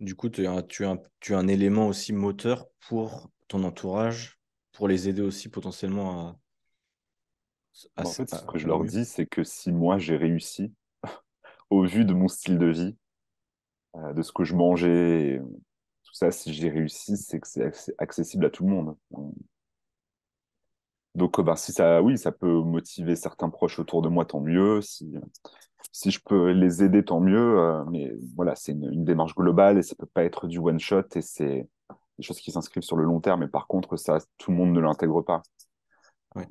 du coup, tu as un élément aussi moteur pour ton entourage pour les aider aussi potentiellement à. Bah, en fait, ce que je leur dis, c'est que si moi j'ai réussi, <laughs> au vu de mon style de vie, euh, de ce que je mangeais, tout ça, si j'ai réussi, c'est que c'est accessible à tout le monde. Donc, euh, bah, si ça, oui, ça peut motiver certains proches autour de moi, tant mieux. Si, si je peux les aider, tant mieux. Euh, mais voilà, c'est une, une, démarche globale et ça peut pas être du one shot et c'est des choses qui s'inscrivent sur le long terme. Mais par contre, ça, tout le monde ne l'intègre pas. Ouais.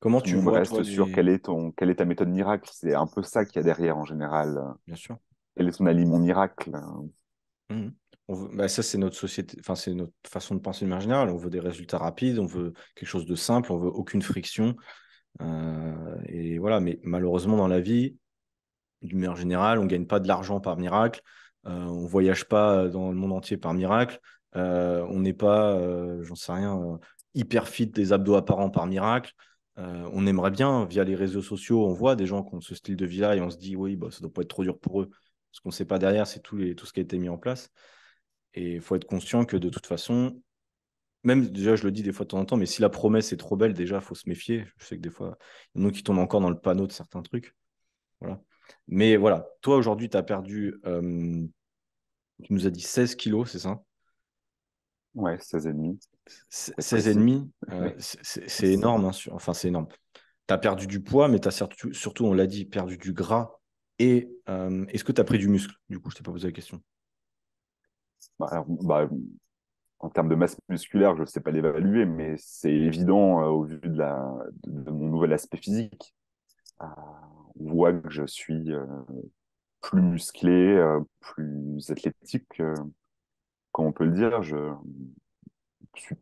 Comment tu vois, restes toi, sur quelle, est ton, quelle est ta méthode miracle C'est un peu ça qu'il y a derrière en général. Bien sûr. Quel est ton aliment miracle mmh. bah, Ça, c'est notre société, enfin, c'est notre façon de penser de manière générale. On veut des résultats rapides, on veut quelque chose de simple, on veut aucune friction. Euh, et voilà, mais malheureusement, dans la vie, d'une manière générale, on ne gagne pas de l'argent par miracle. Euh, on voyage pas euh, dans le monde entier par miracle. Euh, on n'est pas, j'en sais rien, hyper fit des abdos apparents par miracle. on aimerait bien, via les réseaux sociaux, on voit des gens qui ont ce style de vie-là et on se dit, oui, bah, ça doit pas être trop dur pour eux. Ce qu'on ne sait pas derrière, c'est tout, tout ce qui a été mis en place. Et il faut être conscient que de toute façon, même déjà, je le dis des fois de temps en temps, mais si la promesse est trop belle, déjà, il faut se méfier. Je sais que des fois, il y en a qui tombent encore dans le panneau de certains trucs. Voilà. Mais voilà, toi aujourd'hui, tu as perdu, euh, tu nous as dit 16 kilos, c'est ça Ouais, 16 et demi. 16 et demi, euh, c'est énorme. Hein, enfin, c'est énorme. Tu as perdu du poids, mais tu as surtout, surtout on l'a dit, perdu du gras. Et euh, est-ce que tu as pris du muscle Du coup, je t'ai pas posé la question. Bah, bah, en termes de masse musculaire, je ne sais pas l'évaluer, mais c'est évident au vu de, la, de, mon nouvel aspect physique. Euh, voit que je suis euh, plus musclé, euh, plus athlétique, euh, comme on peut le dire. Je suis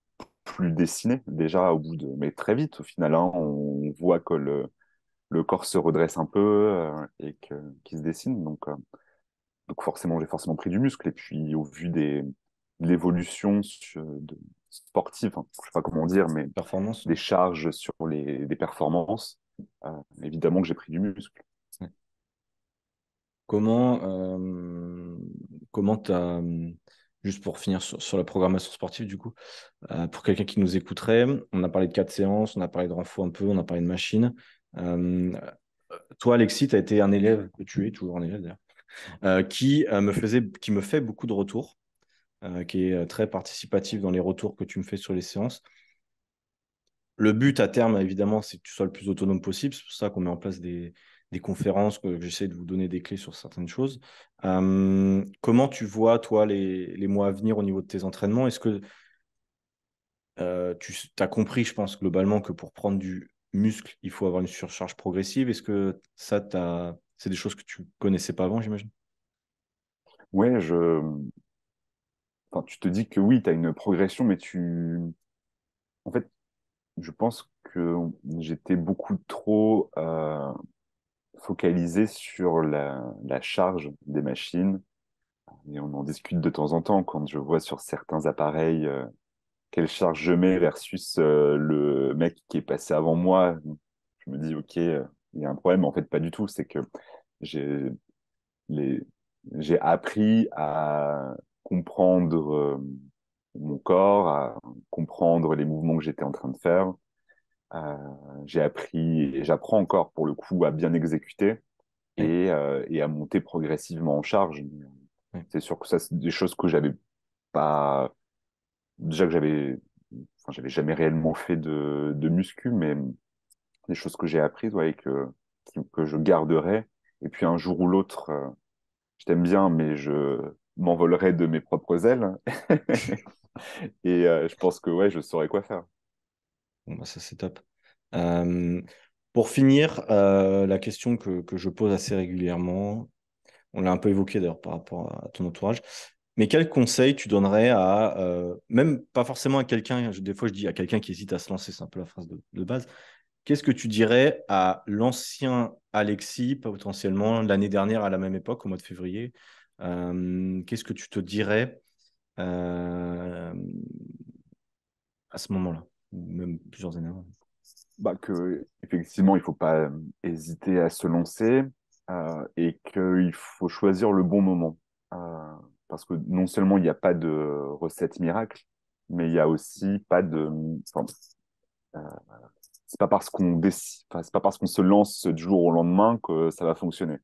plus dessiné déjà au bout de, mais très vite au final. Hein. on voit que le, corps se redresse un peu et qu'il se dessine. Donc, donc forcément, j'ai forcément pris du muscle. Et puis au vu de l'évolution sportive, je je sais pas comment dire, mais des charges sur les performances. Euh, évidemment que j'ai pris du muscle. Comment, euh, comment as, euh, juste pour finir sur, la programmation sportive, du coup, euh, pour quelqu'un qui nous écouterait, on a parlé de quatre séances, on a parlé de renfort un peu, on a parlé de machine. toi, Alexis, tu as été un élève, que tu es toujours un élève d'ailleurs, qui, me faisait, qui me fait beaucoup de retours, qui est très participatif dans les retours que tu me fais sur les séances. Le but à terme, évidemment, c'est que tu sois le plus autonome possible. C'est pour ça qu'on met en place des, conférences, que j'essaie de vous donner des clés sur certaines choses. comment tu vois, toi, les, mois à venir au niveau de tes entraînements Est-ce que euh, tu as compris, je pense, globalement, que pour prendre du muscle, il faut avoir une surcharge progressive Est-ce que ça, c'est des choses que tu connaissais pas avant, j'imagine Ouais, je. tu te dis que oui, tu as une progression, mais tu. En fait, je pense que j'étais beaucoup trop euh, focalisé sur la, charge des machines. Et on en discute de temps en temps quand je vois sur certains appareils euh, quelle charge je mets versus euh, le mec qui est passé avant moi. Je me dis, OK, il y a un problème. En fait, pas du tout. C'est que j'ai les... appris à comprendre mon corps, à comprendre les mouvements que j'étais en train de faire. Euh, j'ai appris et j'apprends encore pour le coup à bien exécuter euh, et, à monter progressivement en charge. C'est sûr que ça, c'est des choses que j'avais pas. Déjà que j'avais. Enfin, j'avais jamais réellement fait de, de muscu, mais des choses que j'ai apprises et que, que je garderai. Et puis un jour ou l'autre, euh, je t'aime bien, mais je m'envolerai de mes propres ailes. <laughs> <laughs> Et euh, je pense que ouais, je saurais quoi faire. Bon, bah, ça, c'est top. Euh, pour finir, euh, la question que, que, je pose assez régulièrement, on l'a un peu évoqué d'ailleurs par rapport à ton entourage, mais quel conseil tu donnerais à, même pas forcément à quelqu'un, des fois je dis à quelqu'un qui hésite à se lancer, c'est un peu la phrase de, de base, qu'est-ce que tu dirais à l'ancien Alexis, potentiellement l'année dernière à la même époque, au mois de février Qu'est-ce que tu te dirais euh, à ce moment-là, même plusieurs années avant bah que effectivement il faut pas euh, hésiter à se lancer euh, et qu'il faut choisir le bon moment parce que non seulement il n'y a pas de recette miracle mais il n'y a aussi pas de enfin, euh, c'est pas parce qu'on décide c'est pas parce qu'on se lance du jour au lendemain que ça va fonctionner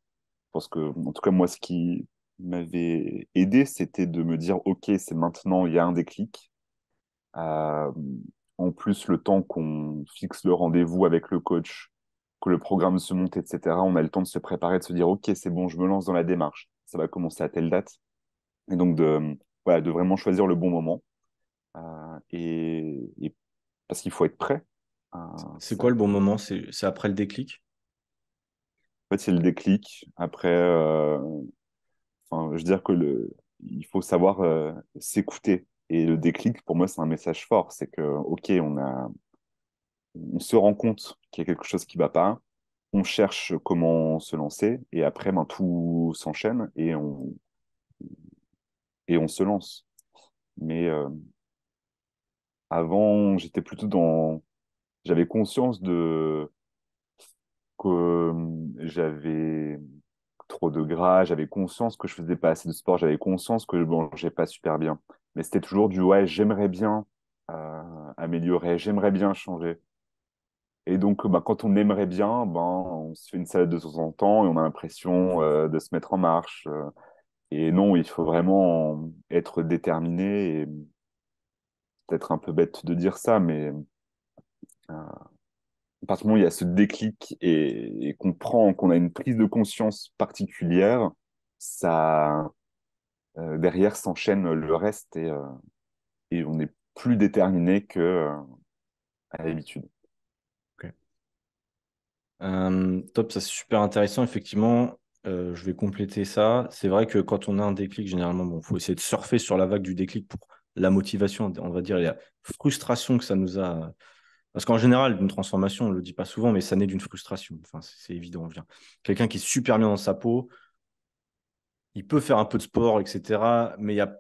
parce que en tout cas moi ce qui m'avait aidé, c'était de me dire, OK, c'est maintenant, il y a un déclic. Euh, en plus, le temps qu'on fixe le rendez-vous avec le coach, que le programme se monte, etc., on a le temps de se préparer, de se dire, OK, c'est bon, je me lance dans la démarche. Ça va commencer à telle date. Et donc, de, voilà, de vraiment choisir le bon moment. Euh, et, parce qu'il faut être prêt. Euh, c'est quoi le bon moment C'est après le déclic en fait, c'est le déclic. Après, Enfin, je veux dire que le, il faut savoir euh, s'écouter. Et le déclic, pour moi, c'est un message fort. C'est que, OK, on, a, on se rend compte qu'il y a quelque chose qui ne va pas. On cherche comment se lancer. Et après, ben, tout s'enchaîne et on, et on se lance. Mais euh, avant, j'étais plutôt dans. J'avais conscience de que j'avais trop de gras, j'avais conscience que je faisais pas assez de sport, j'avais conscience que je mangeais pas super bien. Mais c'était toujours du ouais, j'aimerais bien euh, améliorer, j'aimerais bien changer. Et donc, bah, quand on aimerait bien, ben, on se fait une salade de temps en temps et on a l'impression euh, de se mettre en marche. Euh. et non, il faut vraiment être déterminé. Et... Peut-être un peu bête de dire ça, mais à partir du moment où il y a ce déclic et, qu'on prend, qu'on a une prise de conscience particulière, ça euh, derrière s'enchaîne le reste euh, et, on est plus déterminé que euh, à l'habitude. top, ça c'est super intéressant. Effectivement, je vais compléter ça. C'est vrai que quand on a un déclic, généralement, il faut essayer de surfer sur la vague du déclic pour la motivation, on va dire, la frustration que ça nous a parce qu'en général, une transformation, on ne le dit pas souvent, mais ça naît d'une frustration. Enfin, c'est évident, on vient. Quelqu'un qui est super bien dans sa peau, il peut faire un peu de sport, etc. Mais il y a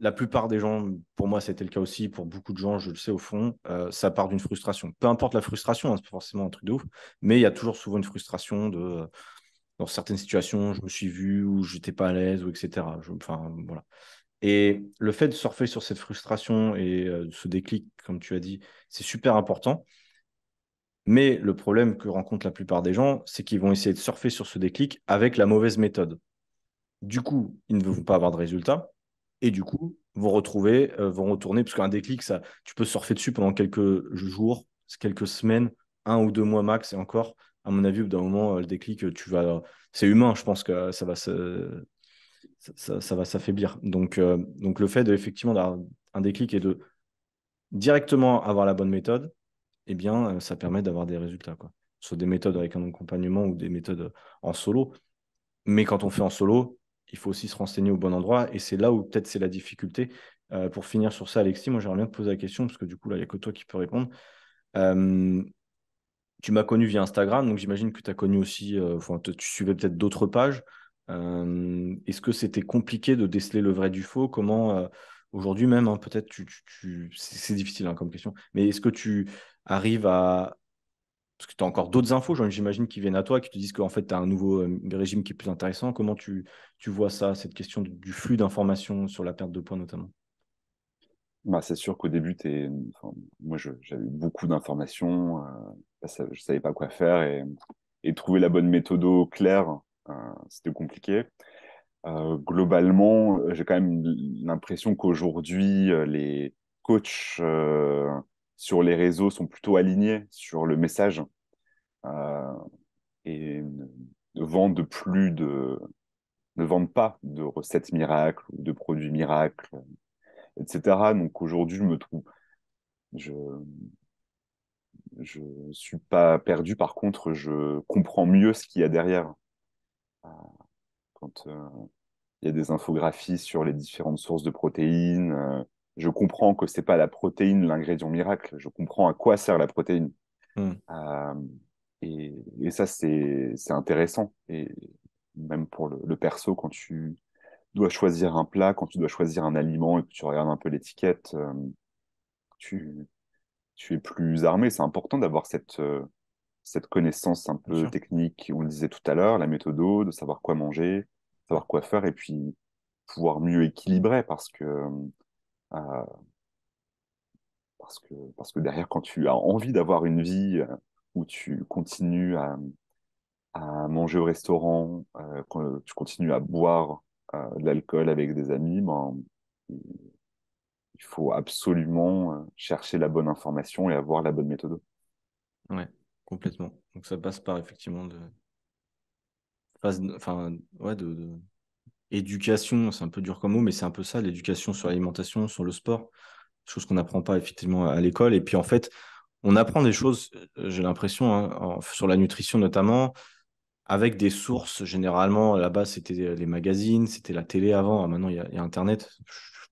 la plupart des gens, pour moi c'était le cas aussi, pour beaucoup de gens, je le sais au fond, euh, ça part d'une frustration. Peu importe la frustration, hein, c'est pas forcément un truc de ouf, mais il y a toujours souvent une frustration de dans certaines situations, je me suis vu ou j'étais pas à l'aise ou etc. enfin voilà. Et le fait de surfer sur cette frustration et euh, ce déclic, comme tu as dit, c'est super important. Mais le problème que rencontrent la plupart des gens, c'est qu'ils vont essayer de surfer sur ce déclic avec la mauvaise méthode. Du coup, ils ne vont pas avoir de résultat. Et du coup, vont retrouver, euh, vont retourner, parce qu'un déclic, ça, tu peux surfer dessus pendant quelques jours, quelques semaines, un ou deux mois max, et encore, à mon avis, au bout d'un moment, euh, le déclic, tu vas, c'est humain, je pense que ça va se, ça, va s'affaiblir. Donc, euh, le fait effectivement d'avoir un déclic et de directement avoir la bonne méthode, eh bien, euh, ça permet d'avoir des résultats. Soit des méthodes avec un accompagnement ou des méthodes euh, en solo. Mais quand on fait en solo, il faut aussi se renseigner au bon endroit. Et c'est là où peut-être c'est la difficulté. pour finir sur ça, Alexis, moi j'aimerais bien te poser la question, parce que du coup, là, il n'y a que toi qui peux répondre. tu m'as connu via Instagram, donc j'imagine que tu as connu aussi, tu suivais peut-être d'autres pages. Est-ce que c'était compliqué de déceler le vrai du faux Comment aujourd'hui même, hein, peut-être, tu, c'est difficile hein, comme question, mais est-ce que tu arrives à. Parce que tu as encore d'autres infos, j'imagine, qui viennent à toi, qui te disent qu'en fait, tu as un nouveau régime qui est plus intéressant. Comment tu, tu vois ça, cette question du flux d'informations sur la perte de poids notamment bah, C'est sûr qu'au début, es... moi, j'avais beaucoup d'informations, je ne savais pas quoi faire et, et trouver la bonne méthode claire euh, c'était compliqué. Euh, globalement, j'ai quand même l'impression qu'aujourd'hui, euh, les coachs sur les réseaux sont plutôt alignés sur le message et ne vendent plus de ne vendent pas de recettes miracles ou de produits miracles, etc. Donc aujourd'hui, je me trouve, je je suis pas perdu. Par contre, je comprends mieux ce qu'il y a derrière. Euh, quand euh, il y a des infographies sur les différentes sources de protéines. Euh, je comprends que c'est pas la protéine l'ingrédient miracle. Je comprends à quoi sert la protéine. Hmm. Et, ça, c'est intéressant. Et même pour le, le, perso, quand tu dois choisir un plat, quand tu dois choisir un aliment et que tu regardes un peu l'étiquette, tu, tu es plus armé. C'est important d'avoir cette, cette connaissance un peu technique, on le disait tout à l'heure, la méthode de savoir quoi manger, savoir quoi faire, et puis pouvoir mieux équilibrer parce que, euh, parce que, parce que derrière, quand tu as envie d'avoir une vie euh, où tu continues à, manger au restaurant, euh, tu continues à boire de l'alcool avec des amis, ben, il faut absolument chercher la bonne information et avoir la bonne méthode. Ouais. Complètement. Donc ça passe par effectivement de phase, enfin ouais, de, éducation. C'est un peu dur comme mot, mais c'est un peu ça, l'éducation sur l'alimentation, sur le sport, chose qu'on n'apprend pas effectivement à l'école. Et puis en fait, on apprend des choses. Euh, j'ai l'impression hein, sur la nutrition notamment, avec des sources généralement. Là-bas, c'était euh, les magazines, c'était la télé avant. Ah, maintenant, il y, y, a Internet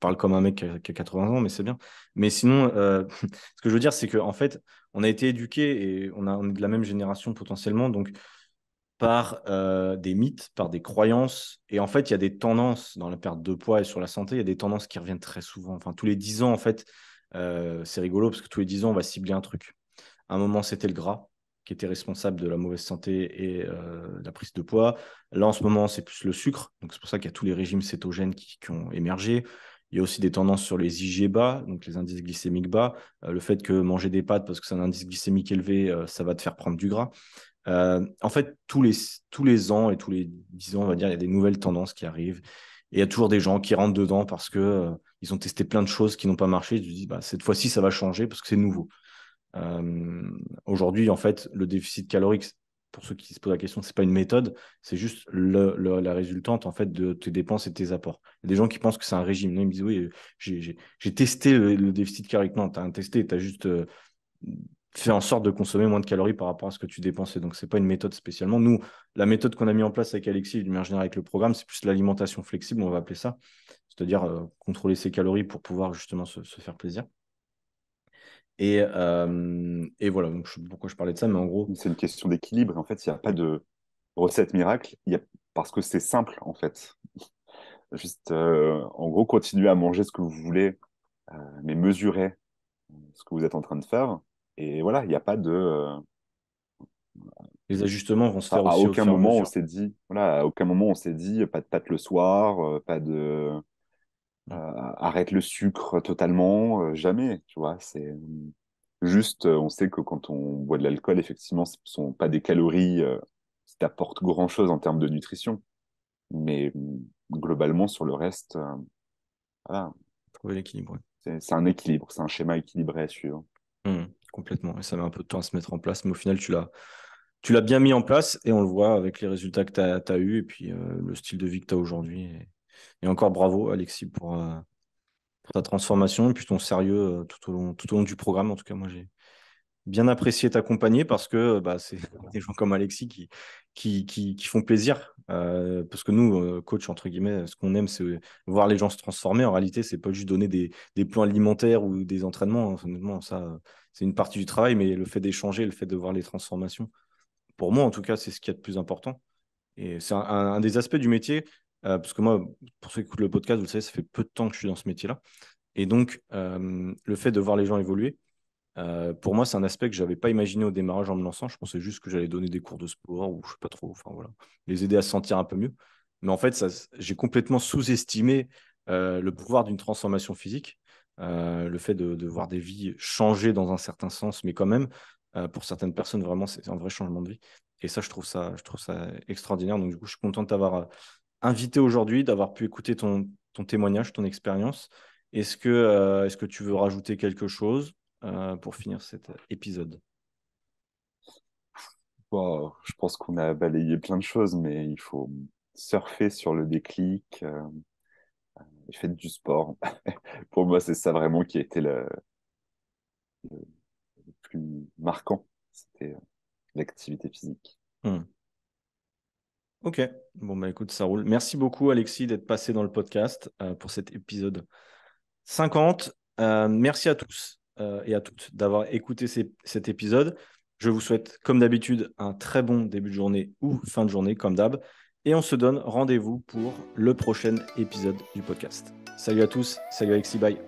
parle comme un mec qui a, 80 ans, mais c'est bien. Mais sinon, euh, <laughs> ce que je veux dire, c'est qu'en en fait, on a été éduqués et on, a, est de la même génération potentiellement, donc par euh, des mythes, par des croyances. Et en fait, il y a des tendances dans la perte de poids et sur la santé, il y a des tendances qui reviennent très souvent. Enfin, tous les 10 ans, en fait, euh, c'est rigolo parce que tous les 10 ans, on va cibler un truc. À un moment, c'était le gras qui était responsable de la mauvaise santé et de la prise de poids. Là, en ce moment, c'est plus le sucre. Donc, c'est pour ça qu'il y a tous les régimes cétogènes qui ont émergé. Il y a aussi des tendances sur les IG bas, donc les indices glycémiques bas. Euh, le fait que manger des pâtes parce que c'est un indice glycémique élevé, euh, ça va te faire prendre du gras. Euh, en fait, tous les, tous les ans et tous les 10 ans, on va dire, il y a des nouvelles tendances qui arrivent. Et il y a toujours des gens qui rentrent dedans parce que ils ont testé plein de choses qui n'ont pas marché. Ils se bah, cette fois-ci, ça va changer parce que c'est nouveau. Aujourd'hui, en fait, le déficit calorique, pour ceux qui se posent la question, ce n'est pas une méthode, c'est juste la résultante en fait de tes dépenses et tes apports. Il y a des gens qui pensent que c'est un régime. ils me disent oui, j'ai testé le, déficit calorique. Non, tu as un testé, tu as juste euh, fait en sorte de consommer moins de calories par rapport à ce que tu dépensais. Donc, ce n'est pas une méthode spécialement. Nous, la méthode qu'on a mis en place avec Alexis, du manière générale avec le programme, c'est plus l'alimentation flexible, on va appeler ça. C'est-à-dire euh, contrôler ses calories pour pouvoir justement se faire plaisir. Et, euh, et voilà, donc, pourquoi je parlais de ça, mais en gros. C'est une question d'équilibre. En fait, il n'y a pas de recette miracle, y a... parce que c'est simple, en fait. Juste, euh, en gros, continuez à manger ce que vous voulez, euh, mais mesurez ce que vous êtes en train de faire. Et voilà, il n'y a pas de. Les ajustements vont se faire à aucun au moment on s'est dit voilà à aucun moment on s'est dit pas de pâte le soir pas de euh, arrête le sucre totalement, euh, jamais, tu vois. C'est euh, juste, on sait que quand on boit de l'alcool, effectivement, ce ne sont pas des calories qui t'apportent grand-chose en termes de nutrition. Mais mmh, globalement, sur le reste, voilà. Trouver l'équilibre. C'est un équilibre, c'est un schéma équilibré à suivre. Mmh, complètement. Et ça met un peu de temps à se mettre en place, mais au final, tu l'as. Tu l'as bien mis en place et on le voit avec les résultats que tu as, as eu et puis le style de vie que tu as aujourd'hui. Et... Et encore bravo, Alexis, pour, euh, ta transformation et puis ton sérieux euh, tout, au long, tout au long du programme. En tout cas, moi, j'ai bien apprécié t'accompagner parce que euh, bah, c'est <laughs> des gens comme Alexis qui, qui, qui, font plaisir. parce que nous, coach, entre guillemets, ce qu'on aime, c'est voir les gens se transformer. En réalité, c'est pas juste donner des, des, plans alimentaires ou des entraînements. Honnêtement, ça, c'est une partie du travail, mais le fait d'échanger, le fait de voir les transformations, pour moi, en tout cas, c'est ce qu'il y a de plus important. Et c'est un, des aspects du métier euh, parce que moi, pour ceux qui écoutent le podcast, vous le savez, ça fait peu de temps que je suis dans ce métier-là. Et donc, euh, le fait de voir les gens évoluer, euh, pour moi, c'est un aspect que je n'avais pas imaginé au démarrage en me lançant. Je pensais juste que j'allais donner des cours de sport ou je sais pas trop, enfin voilà, les aider à se sentir un peu mieux. Mais en fait, j'ai complètement sous-estimé le pouvoir d'une transformation physique, le fait de, voir des vies changer dans un certain sens, mais quand même, pour certaines personnes, vraiment, c'est un vrai changement de vie. Et ça, je trouve ça, je trouve ça extraordinaire. Donc, du coup, je suis content d'avoir invité aujourd'hui, d'avoir pu écouter ton, ton témoignage, ton expérience. Est-ce que, euh, est-ce que tu veux rajouter quelque chose euh, pour finir cet euh, épisode Je pense qu'on a balayé plein de choses, mais il faut surfer sur le déclic euh, et du sport. <laughs> pour moi, c'est ça vraiment qui a été le, le plus marquant, c'était l'activité physique. Hmm. Ok, bon bah écoute, ça roule. Merci beaucoup Alexis d'être passé dans le podcast euh, pour cet épisode 50. Euh, merci à tous euh, et à toutes d'avoir écouté cet épisode. Je vous souhaite, comme d'habitude, un très bon début de journée ou fin de journée, comme d'hab. Et on se donne rendez-vous pour le prochain épisode du podcast. Salut à tous, salut Alexis, bye.